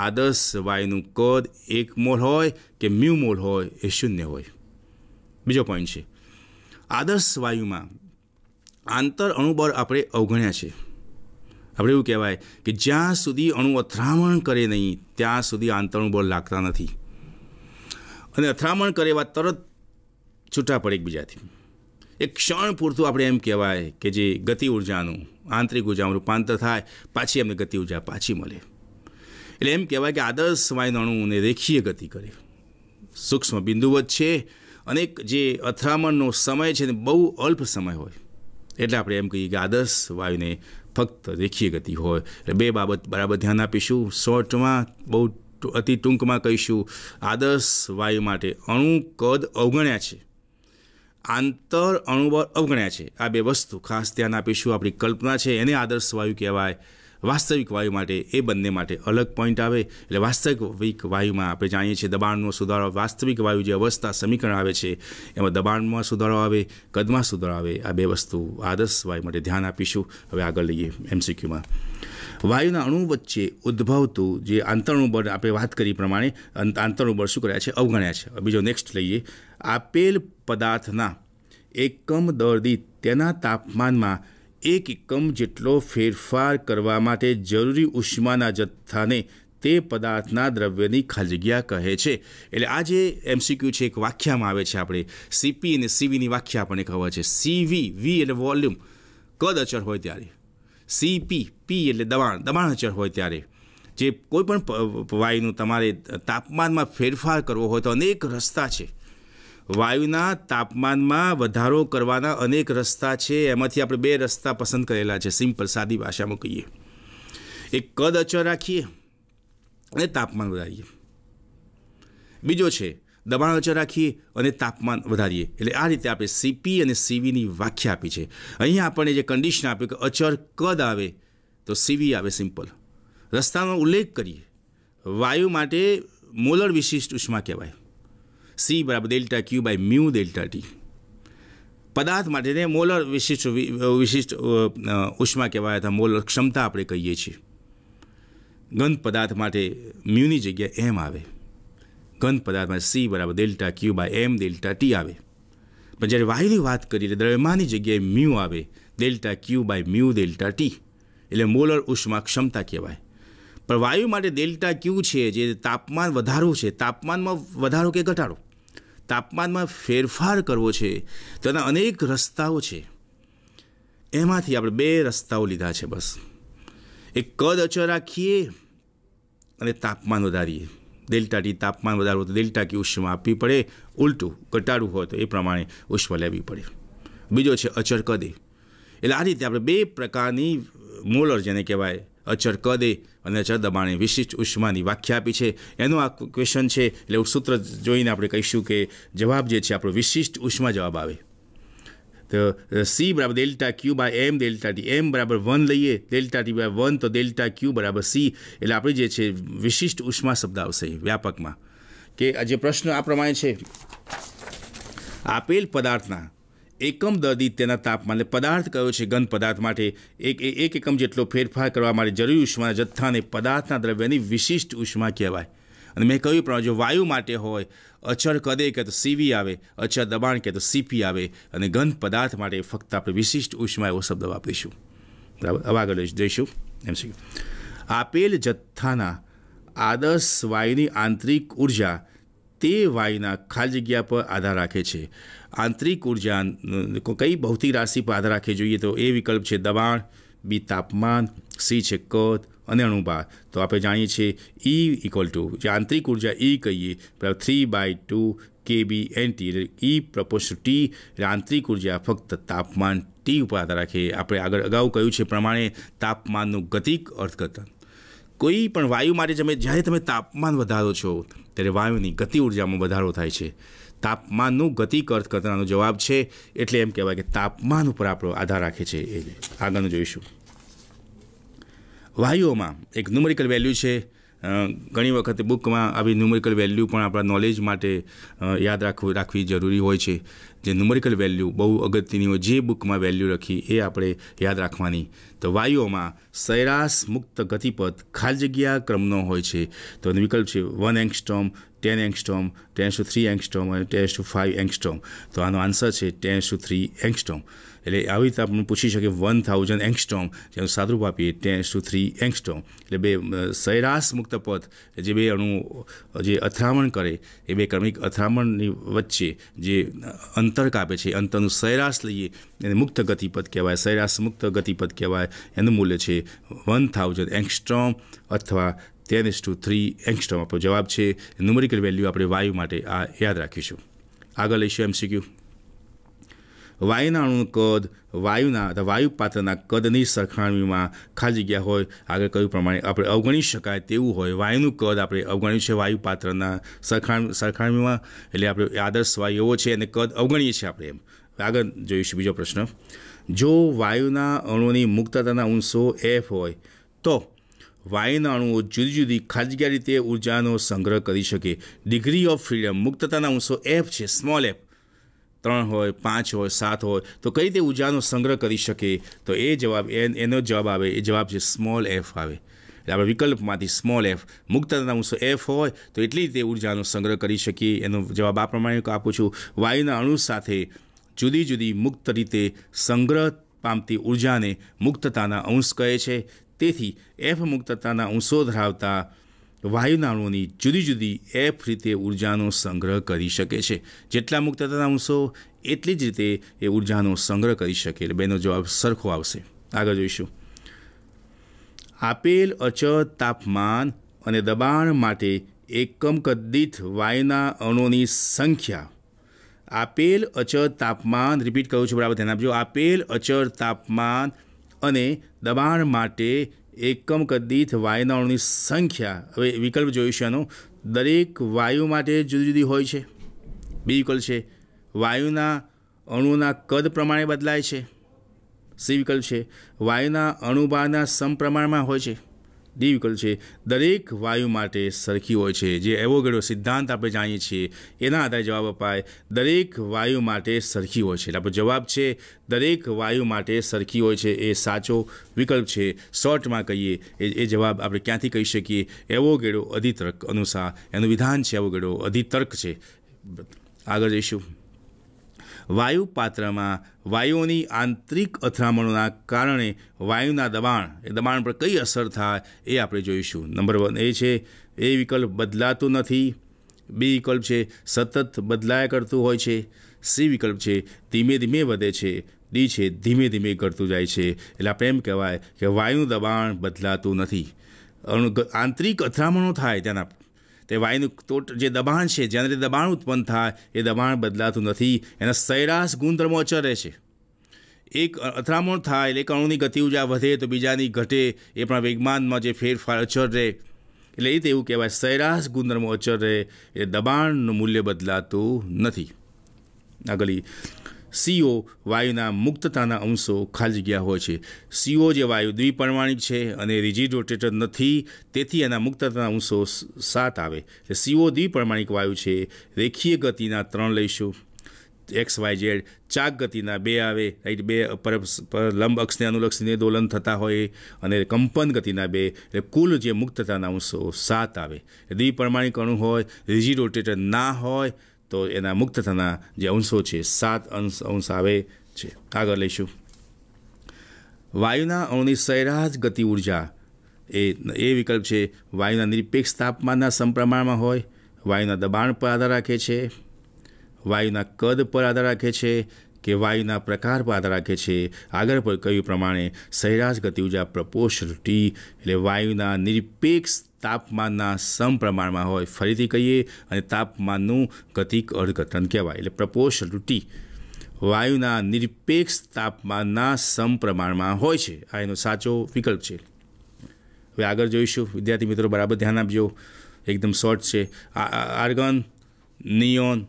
આદર્શ વાયુનું કદ એક મોલ હોય કે મ્યુ મોલ હોય એ શૂન્ય હોય બીજો પોઈન્ટ છે આદર્શ વાયુમાં આંતર અણુબળ આપણે અવગણ્યા છે આપણે એવું કહેવાય કે જ્યાં સુધી અણુ અથડામણ કરે નહીં ત્યાં સુધી આંતરણું બળ લાગતા નથી અને અથડામણ કરે એવા તરત છૂટા પડે એકબીજાથી એક ક્ષણ પૂરતું આપણે એમ કહેવાય કે જે ગતિ ઉર્જાનું આંતરિક ઉર્જાનું રૂપાંતર થાય પાછી એમને ગતિ ઉર્જા પાછી મળે એટલે એમ કહેવાય કે આદર્શ અણુને રેખીય ગતિ કરે સૂક્ષ્મ બિંદુવત છે અને જે અથડામણનો સમય છે ને બહુ અલ્પ સમય હોય એટલે આપણે એમ કહીએ કે આદર્શ વાયુને ફક્ત રેખીય ગતિ હોય એટલે બે બાબત બરાબર ધ્યાન આપીશું શોર્ટમાં બહુ અતિ ટૂંકમાં કહીશું આદર્શ વાયુ માટે અણુ કદ અવગણ્યા છે આંતર અણુબળ અવગણ્યા છે આ બે વસ્તુ ખાસ ધ્યાન આપીશું આપણી કલ્પના છે એને આદર્શ વાયુ કહેવાય વાસ્તવિક વાયુ માટે એ બંને માટે અલગ પોઈન્ટ આવે એટલે વાસ્તવિક વાયુમાં આપણે જાણીએ છીએ દબાણનો સુધારો વાસ્તવિક વાયુ જે અવસ્થા સમીકરણ આવે છે એમાં દબાણમાં સુધારો આવે કદમાં સુધારો આવે આ બે વસ્તુ આદર્શ વાયુ માટે ધ્યાન આપીશું હવે આગળ લઈએ એમસીક્યુમાં વાયુના અણુ વચ્ચે ઉદ્ભવતું જે આંતરણુબળ આપણે વાત કરી પ્રમાણે આંતરણુબળ શું કર્યા છે અવગણ્યા છે બીજો નેક્સ્ટ લઈએ આપેલ પદાર્થના એકમ દર્દી તેના તાપમાનમાં એક એકમ જેટલો ફેરફાર કરવા માટે જરૂરી ઉષ્માના જથ્થાને તે પદાર્થના દ્રવ્યની ખાલીગ્યા કહે છે એટલે આ જે એમસીક્યુ છે એક વાખ્યામાં આવે છે આપણે સીપી અને સીવીની વાખ્યા આપણને ખબર છે સીવી વી એટલે વોલ્યુમ કદ અચળ હોય ત્યારે સીપી પી એટલે દબાણ દબાણ અચળ હોય ત્યારે જે કોઈપણ પણ વાયુનું તમારે તાપમાનમાં ફેરફાર કરવો હોય તો અનેક રસ્તા છે વાયુના તાપમાનમાં વધારો કરવાના અનેક રસ્તા છે એમાંથી આપણે બે રસ્તા પસંદ કરેલા છે સિમ્પલ સાદી ભાષામાં કહીએ એક કદ અચર રાખીએ અને તાપમાન વધારીએ બીજો છે દબાણ અચર રાખીએ અને તાપમાન વધારીએ એટલે આ રીતે આપણે સીપી અને સીવીની વ્યાખ્યા આપી છે અહીંયા આપણે જે કન્ડિશન આપ્યું કે અચર કદ આવે તો સીવી આવે સિમ્પલ રસ્તાનો ઉલ્લેખ કરીએ વાયુ માટે મોલર વિશિષ્ટ ઉષ્મા કહેવાય સી બરાબર delta Q by mu delta T પદાર્થ માટે તે મોલર વિશિષ્ટ વિશિષ્ટ ઉષ્મા કહેવાય અથવા મોલર ક્ષમતા આપણે કહીએ છીએ ગંધ પદાર્થ માટે મ્યુની જગ્યાએ એમ આવે ગંધ પદાર્થમાં સી બરાબર delta Q by M delta T આવે પણ જ્યારે વાયુની વાત કરીએ એટલે દ્રવ્યમાનની જગ્યાએ મ્યુ આવે delta Q by mu delta T એટલે મોલર ઉષ્મા ક્ષમતા કહેવાય પણ વાયુ માટે ડેલ્ટા ક્યુ છે જે તાપમાન વધારવું છે તાપમાનમાં વધારો કે ઘટાડો તાપમાનમાં ફેરફાર કરવો છે તેના અનેક રસ્તાઓ છે એમાંથી આપણે બે રસ્તાઓ લીધા છે બસ એક કદ અચળ રાખીએ અને તાપમાન વધારીએ ડેલ્ટા ટી તાપમાન વધારવું તો ડેલ્ટા ક્યુ ઉષ્મા આપવી પડે ઉલટું ઘટાડવું હોય તો એ પ્રમાણે ઉષ્મા લેવી પડે બીજો છે અચર કદે એટલે આ રીતે આપણે બે પ્રકારની મોલર જેને કહેવાય અચર કદે અને ચ દબાણે વિશિષ્ટ ઉષ્માની વ્યાખ્યા આપી છે એનું આ ક્વેશ્ચન છે એટલે સૂત્ર જોઈને આપણે કહીશું કે જવાબ જે છે આપણો વિશિષ્ટ ઉષ્મા જવાબ આવે તો સી બરાબર delta Q by M delta T M બરાબર વન લઈએ ડેલ્ટા ટી બાય વન તો ડેલ્ટા ક્યુ બરાબર સી એટલે આપણે જે છે વિશિષ્ટ ઉષ્મા શબ્દ આવશે વ્યાપકમાં કે આજે પ્રશ્ન આ પ્રમાણે છે આપેલ પદાર્થના એકમ દર દીઠ તેના તાપમાને પદાર્થ કયો છે ઘન પદાર્થ માટે એક એક એકમ જેટલો ફેરફાર કરવા માટે જરૂરી ઉષ્માના જથ્થાને પદાર્થના દ્રવ્યની વિશિષ્ટ ઉષ્મા કહેવાય અને મેં કહ્યું પ્રમાણે જો વાયુ માટે હોય અચળ કદે કે તો સીવી આવે અચળ દબાણ કે તો સીપી આવે અને ગંધ પદાર્થ માટે ફક્ત આપણે વિશિષ્ટ ઉષ્મા એવો શબ્દ વાપરીશું બરાબર હવે આગળ જઈશું એમ શું આપેલ જથ્થાના આદર્શ વાયુની આંતરિક ઉર્જા તે વાયુના ખાલી જગ્યા પર આધાર રાખે છે આંતરિક ઉર્જા કઈ ભૌતિક રાશિ પર આધાર રાખવી જોઈએ તો એ વિકલ્પ છે દબાણ બી તાપમાન સી છે કદ અને અણુભાર તો આપણે જાણીએ છીએ ઈ ઇક્વલ ટુ જે આંતરિક ઉર્જા ઈ e કહીએ બરાબર three by two k B N T E propose to T એટલે આંતરિક ઉર્જા ફક્ત તાપમાન ટી ઉપર આધાર રાખે આપણે આગળ અગાઉ કહ્યું છે પ્રમાણે તાપમાનનું ગતિક અર્થઘટન કોઈ પણ વાયુ માટે તમે જ્યારે તમે તાપમાન વધારો છો ત્યારે વાયુની ગતિ ઉર્જામાં વધારો થાય છે તાપમાનનું ગતિક અર્થઘટનાનો જવાબ છે એટલે એમ કહેવાય કે તાપમાન ઉપર આપણો આધાર રાખે છે એ આગળનું જોઈશું વાયુઓમાં એક ન્યુમરિકલ વેલ્યુ છે ઘણી વખત બુકમાં આવી ન્યુમરિકલ વેલ્યુ પણ આપણા નોલેજ માટે યાદ રાખવી રાખવી જરૂરી હોય છે જે ન્યુમરિકલ વેલ્યુ બહુ અગત્યની હોય જે બુકમાં વેલ્યુ લખી એ આપણે યાદ રાખવાની તો વાયુઓમાં સૈરાશ મુક્ત ગતિપથ ખાલી જગ્યા ક્રમનો હોય છે તો વિકલ્પ છે one angstrom ten angstrom ten two three angstrom અને ટેન ટુ ફાઇવ એંગસ્ટોમ તો આનો આન્સર છે ટેન ટુ થ્રી એંગસ્ટોમ એટલે આવી રીતે આપણે પૂછી શકીએ વન થાઉઝન્ડ એંગસ્ટોમ જેનું સાદરૂપ આપીએ ટેન ટુ થ્રી એંગસ્ટોમ એટલે બે સૈરાશ મુક્ત પદ જે બે અણુ જે અથડામણ કરે એ બે ક્રમિક અથડામણની વચ્ચે જે અંતર કાપે છે અંતરનું સૈરાશ લઈએ એને મુક્ત ગતિપદ કહેવાય સૈરાશ મુક્ત ગતિપદ કહેવાય એનું મૂલ્ય છે વન થાઉઝન્ડ એંગસ્ટ્રોમ અથવા ten is two three angstrom આપણો જવાબ છે ન્યુમેરિકલ વેલ્યુ આપણે વાયુ માટે આ યાદ રાખીશું આગળ લઈશું એમ શીખ્યું વાયુના અણુનું કદ વાયુના અથવા વાયુ પાત્રના કદની સરખામણીમાં ખાલી જગ્યા હોય આગળ કહ્યું પ્રમાણે આપણે અવગણી શકાય તેવું હોય વાયુનું કદ આપણે અવગણ્યું છે વાયુ પાત્રના સરખામણી સરખામણીમાં એટલે આપણે આદર્શ વાયુ એવો છે અને કદ અવગણીએ છીએ આપણે એમ આગળ જોઈશું બીજો પ્રશ્ન જો વાયુના અણુની મુક્તતાના ઊંસો એફ હોય તો વાયુના અણુઓ જુદી જુદી ખાજગી રીતે ઉર્જાનો સંગ્રહ કરી શકે ડિગ્રી ઓફ ફ્રીડમ મુક્તતાના અંશો એફ છે સ્મોલ એફ ત્રણ હોય પાંચ હોય સાત હોય તો કઈ રીતે ઉર્જાનો સંગ્રહ કરી શકે તો એ જવાબ એનો જવાબ આવે એ જવાબ છે સ્મોલ એફ આવે આપણે વિકલ્પમાંથી સ્મોલ એફ મુક્તતાના અંશો એફ હોય તો એટલી રીતે ઉર્જાનો સંગ્રહ કરી શકીએ એનો જવાબ આ પ્રમાણે આપું છું વાયુના અણુ સાથે જુદી જુદી મુક્ત રીતે સંગ્રહ પામતી ઉર્જાને મુક્તતાના અંશ કહે છે તેથી એફ મુક્તતાના અંશો ધરાવતા વાયુના અણુઓની જુદી જુદી એફ રીતે ઉર્જાનો સંગ્રહ કરી શકે છે જેટલા મુક્તતાના અંશો એટલી જ રીતે એ ઉર્જાનો સંગ્રહ કરી શકે એટલે બેનો જવાબ સરખો આવશે આગળ જોઈશું આપેલ અચળ તાપમાન અને દબાણ માટે એકમ કદીઠ વાયુના અણોની સંખ્યા આપેલ અચળ તાપમાન રિપીટ કરું છું બરાબર ધ્યાન આપજો આપેલ અચળ તાપમાન અને દબાણ માટે એકમ કદીથ વાયુનાઓની સંખ્યા હવે વિકલ્પ જોઈશું એનો દરેક વાયુ માટે જુદી જુદી હોય છે બી વિકલ્પ છે વાયુના અણુના કદ પ્રમાણે બદલાય છે સી વિકલ્પ છે વાયુના અણુબાના સમપ્રમાણમાં હોય છે ડિવિકલ છે દરેક વાયુ માટે સરખી હોય છે જે એવોગેડો સિદ્ધાંત આપણે જાણીએ છીએ એના આધારે જવાબ અપાય દરેક વાયુ માટે સરખી હોય છે એટલે આપણો જવાબ છે દરેક વાયુ માટે સરખી હોય છે એ સાચો વિકલ્પ છે શોર્ટમાં કહીએ એ એ જવાબ આપણે ક્યાંથી કહી શકીએ એવોગેડો અધિતર્ક અનુસાર એનું વિધાન છે એવોગેડો અધિતર્ક છે આગળ જઈશું વાયુ પાત્રમાં વાયુઓની આંતરિક અથડામણોના કારણે વાયુના દબાણ એ દબાણ પર કઈ અસર થાય એ આપણે જોઈશું નંબર વન એ છે એ વિકલ્પ બદલાતો નથી બી વિકલ્પ છે સતત બદલાયા કરતું હોય છે સી વિકલ્પ છે ધીમે ધીમે વધે છે ડી છે ધીમે ધીમે કરતું જાય છે એટલે આપણે એમ કહેવાય કે વાયુનું દબાણ બદલાતું નથી આંતરિક અથડામણો થાય તેના તે વાયુનું ટોટ જે દબાણ છે જેના જેનાથી દબાણ ઉત્પન્ન થાય એ દબાણ બદલાતું નથી એના સૈરાશ ગુણધર્મો અચર રહે છે એક અથડામણ થાય એટલે એક અણુની ગતિ ઉર્જા વધે તો બીજાની ઘટે એ પણ વેગમાનમાં જે ફેરફાર અચર રહે એટલે એ એવું કહેવાય સૈરાશ ગુણધર્મો અચર રહે એ દબાણનું મૂલ્ય બદલાતું નથી આગળ સીઓ વાયુના મુક્તતાના અંશો ખાલી જગ્યા હોય છે સીઓ જે વાયુ દ્વિપરમાણિક છે અને રિજિડ રોટેટર નથી તેથી એના મુક્તતાના અંશો સાત આવે એટલે સીઓ દ્વિપરમાણિક વાયુ છે રેખીય ગતિના ત્રણ લઈશું એક્સ વાય ઝેડ ચાક ગતિના બે આવે રાઈટ બે પર લંબ અક્ષને અનુલક્ષીને દોલન થતા હોય અને કંપન ગતિના બે એટલે કુલ જે મુક્તતાના અંશો સાત આવે દ્વિપરમાણિક અણુ હોય રિજિડ રોટેટર ના હોય તો એના મુક્ત થના જે અંશો છે સાત અંશ અંશ આવે છે આગળ લઈશું વાયુના અણુની સરેરાશ ગતિ ઉર્જા એ એ વિકલ્પ છે વાયુના નિરપેક્ષ તાપમાનના સમપ્રમાણમાં હોય વાયુના દબાણ પર આધાર રાખે છે વાયુના કદ પર આધાર રાખે છે કે વાયુના પ્રકાર પર આધાર રાખે છે આગળ પર કહ્યું પ્રમાણે સરેરાશ ગતિ ઉર્જા પ્રપોશલિટી એટલે વાયુના નિરપેક્ષ તાપમાનના સમપ્રમાણમાં હોય ફરીથી કહીએ અને તાપમાનનું ગતિક અર્ધઘટન કહેવાય એટલે પ્રપોશલ ટી વાયુના નિરપેક્ષ તાપમાનના સમપ્રમાણમાં હોય છે આ એનો સાચો વિકલ્પ છે હવે આગળ જોઈશું વિદ્યાર્થી મિત્રો બરાબર ધ્યાન આપજો એકદમ શોર્ટ છે આર્ગન નિયોન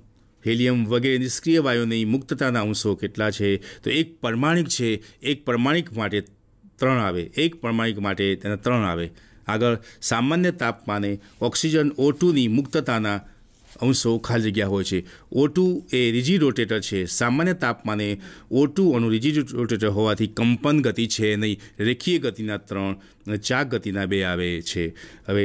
હેલિયમ વગેરે નિષ્ક્રિય વાયુની મુક્તતાના અંશો કેટલા છે તો એક પ્રમાણિક છે એક પ્રમાણિક માટે ત્રણ આવે એક પ્રમાણિક માટે તેના ત્રણ આવે આગળ સામાન્ય તાપમાને ઓક્સિજન ઓટુની મુક્તતાના અંશો ખાલી જગ્યા હોય છે ઓટુ એ રિજી રોટેટર છે સામાન્ય તાપમાને ઓટુ ટુ અણુ રિજી રોટેટર હોવાથી કંપન ગતિ છે નહીં રેખીય ગતિના ત્રણ ચાક ગતિના બે આવે છે હવે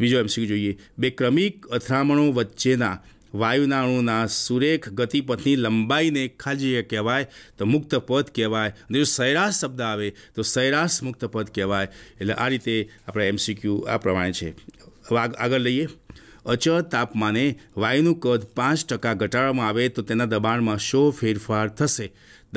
બીજો એમસીક્યુ જોઈએ બે ક્રમિક અથડામણો વચ્ચેના વાયુનાણુના સુરેખ ગતિપથની લંબાઈને ખાજીએ કહેવાય તો મુક્ત પદ કહેવાય અને જો સૈરાશ શબ્દ આવે તો સૈરાશ મુક્ત પદ કહેવાય એટલે આ રીતે આપણે એમસીક્યુ આ પ્રમાણે છે આગળ લઈએ અચળ તાપમાને વાયુનું કદ પાંચ ટકા ઘટાડવામાં આવે તો તેના દબાણમાં શો ફેરફાર થશે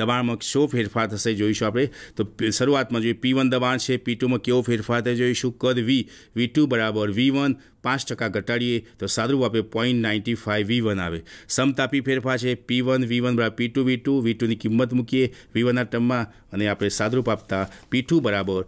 દબાણમાં શો ફેરફાર થશે જોઈશું આપણે તો શરૂઆતમાં જોઈએ પી વન દબાણ છે પી ટુમાં કેવો ફેરફાર થાય જોઈશું કદ વી વી ટુ બરાબર વી વન પાંચ ટકા ઘટાડીએ તો સાદું આપે point ninety five V one આવે સમતાપી ફેરફાર છે પી વન વી વન બરાબર પી ટુ વી ટુ વી ટુની કિંમત મૂકીએ વી વનના ટર્મમાં અને આપણે સાદરૂપ આપતા પી ટુ બરાબર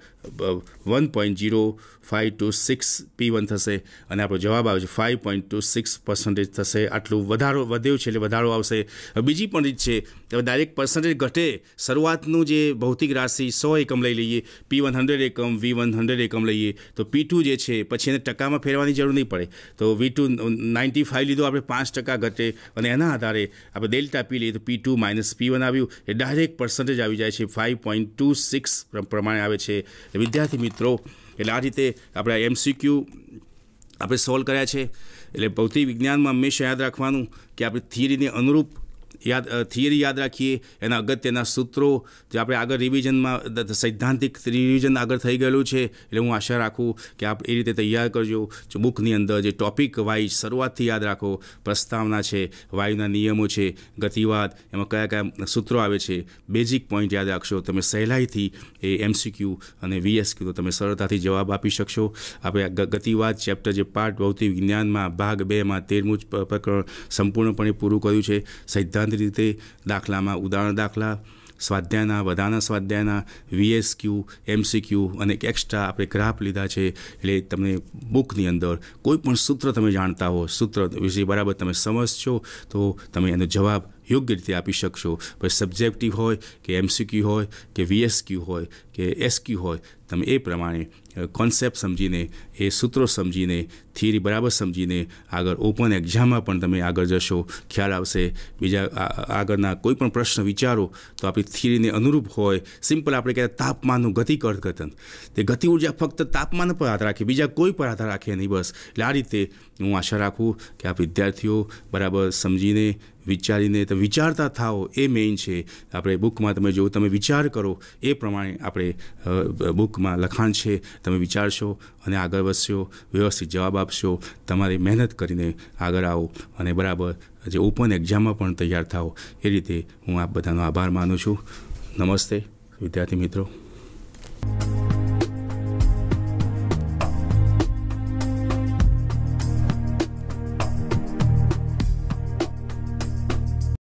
one point zero five two six P one થશે અને આપણો જવાબ આવે છે five point two six percentage થશે આટલું વધારો વધ્યો છે એટલે વધારો આવશે બીજી પણ રીત છે હવે ડાયરેક્ટ પર્સન્ટેજ ઘટે શરૂઆતનું જે ભૌતિક રાશિ સો એકમ લઈ લઈએ પી વન હંડ્રેડ એકમ વી વન હંડ્રેડ એકમ લઈએ તો પી ટુ જે છે પછી એને ટકામાં ફેરવાની જરૂર જરૂર નહીં પડે તો વી ટુ નાઇન્ટી ફાઇવ લીધો આપણે પાંચ ટકા ઘટે અને એના આધારે આપણે ડેલ્ટા પી લઈએ તો P two minus P one આવ્યું એ ડાયરેક્ટ પર્સન્ટેજ આવી જાય છે ફાઇવ પોઈન્ટ ટુ સિક્સ પ્રમાણે આવે છે વિદ્યાર્થી મિત્રો એટલે આ રીતે આપણે એમસીક્યુ આપણે સોલ્વ કર્યા છે એટલે ભૌતિક વિજ્ઞાનમાં હંમેશા યાદ રાખવાનું કે આપણે થિયરીને અનુરૂપ યાદ થિયરી યાદ રાખીએ એના અગત્યના સૂત્રો જે આપણે આગળ રિવિઝનમાં સૈદ્ધાંતિક રિવિઝન આગળ થઈ ગયેલું છે એટલે હું આશા રાખું કે આપ એ રીતે તૈયાર કરજો જો બુકની અંદર જે ટોપિક વાઇઝ શરૂઆતથી યાદ રાખો પ્રસ્તાવના છે વાયુના નિયમો છે ગતિવાદ એમાં કયા કયા સૂત્રો આવે છે બેઝિક પોઈન્ટ યાદ રાખશો તમે સહેલાઈથી એ એમસીક્યુ અને વીએસક્યુનો તમે સરળતાથી જવાબ આપી શકશો આપણે ગતિવાદ ચેપ્ટર જે પાર્ટ ભૌતિક વિજ્ઞાનમાં ભાગ બેમાં તેરમું જ પ્રકરણ સંપૂર્ણપણે પૂરું કર્યું છે સૈદ્ધાંતિક રીતે દાખલામાં ઉદાહરણ દાખલા સ્વાધ્યાયના વધારાના સ્વાધ્યાયના વીએસક્યુ એમસીક્યુ અને એક્સ્ટ્રા આપણે ગ્રાફ લીધા છે એટલે તમને બુકની અંદર કોઈ પણ સૂત્ર તમે જાણતા હો સૂત્ર વિશે બરાબર તમે સમજશો તો તમે એનો જવાબ યોગ્ય રીતે આપી શકશો પછી સબ્જેક્ટિવ હોય કે એમસીક્યુ હોય કે વીએસક્યુ હોય કે એસક્યુ હોય તમે એ પ્રમાણે કોન્સેપ્ટ સમજીને એ સૂત્રો સમજીને થિયરી બરાબર સમજીને આગળ ઓપન એક્ઝામમાં પણ તમે આગળ જશો ખ્યાલ આવશે બીજા આગળના કોઈ પણ પ્રશ્ન વિચારો તો આપણી થિયરીને અનુરૂપ હોય સિમ્પલ આપણે કહેતા તાપમાનનું ગતિ અર્થઘટન તે ગતિ ઉર્જા ફક્ત તાપમાન પર આધાર રાખે બીજા કોઈ પર આધાર રાખે નહીં બસ એટલે આ રીતે હું આશા રાખું કે આ વિદ્યાર્થીઓ બરાબર સમજીને વિચારીને તો વિચારતા થાઓ એ મેઇન છે આપણે બુકમાં તમે જો તમે વિચાર કરો એ પ્રમાણે આપણે બુકમાં લખાણ છે તમે વિચારશો અને આગળ વધશો વ્યવસ્થિત જવાબ આપશો તમારી મહેનત કરીને આગળ આવો અને બરાબર જે ઓપન એક્ઝામમાં પણ તૈયાર થાઓ એ રીતે હું આપ બધાનો આભાર માનું છું નમસ્તે વિદ્યાર્થી મિત્રો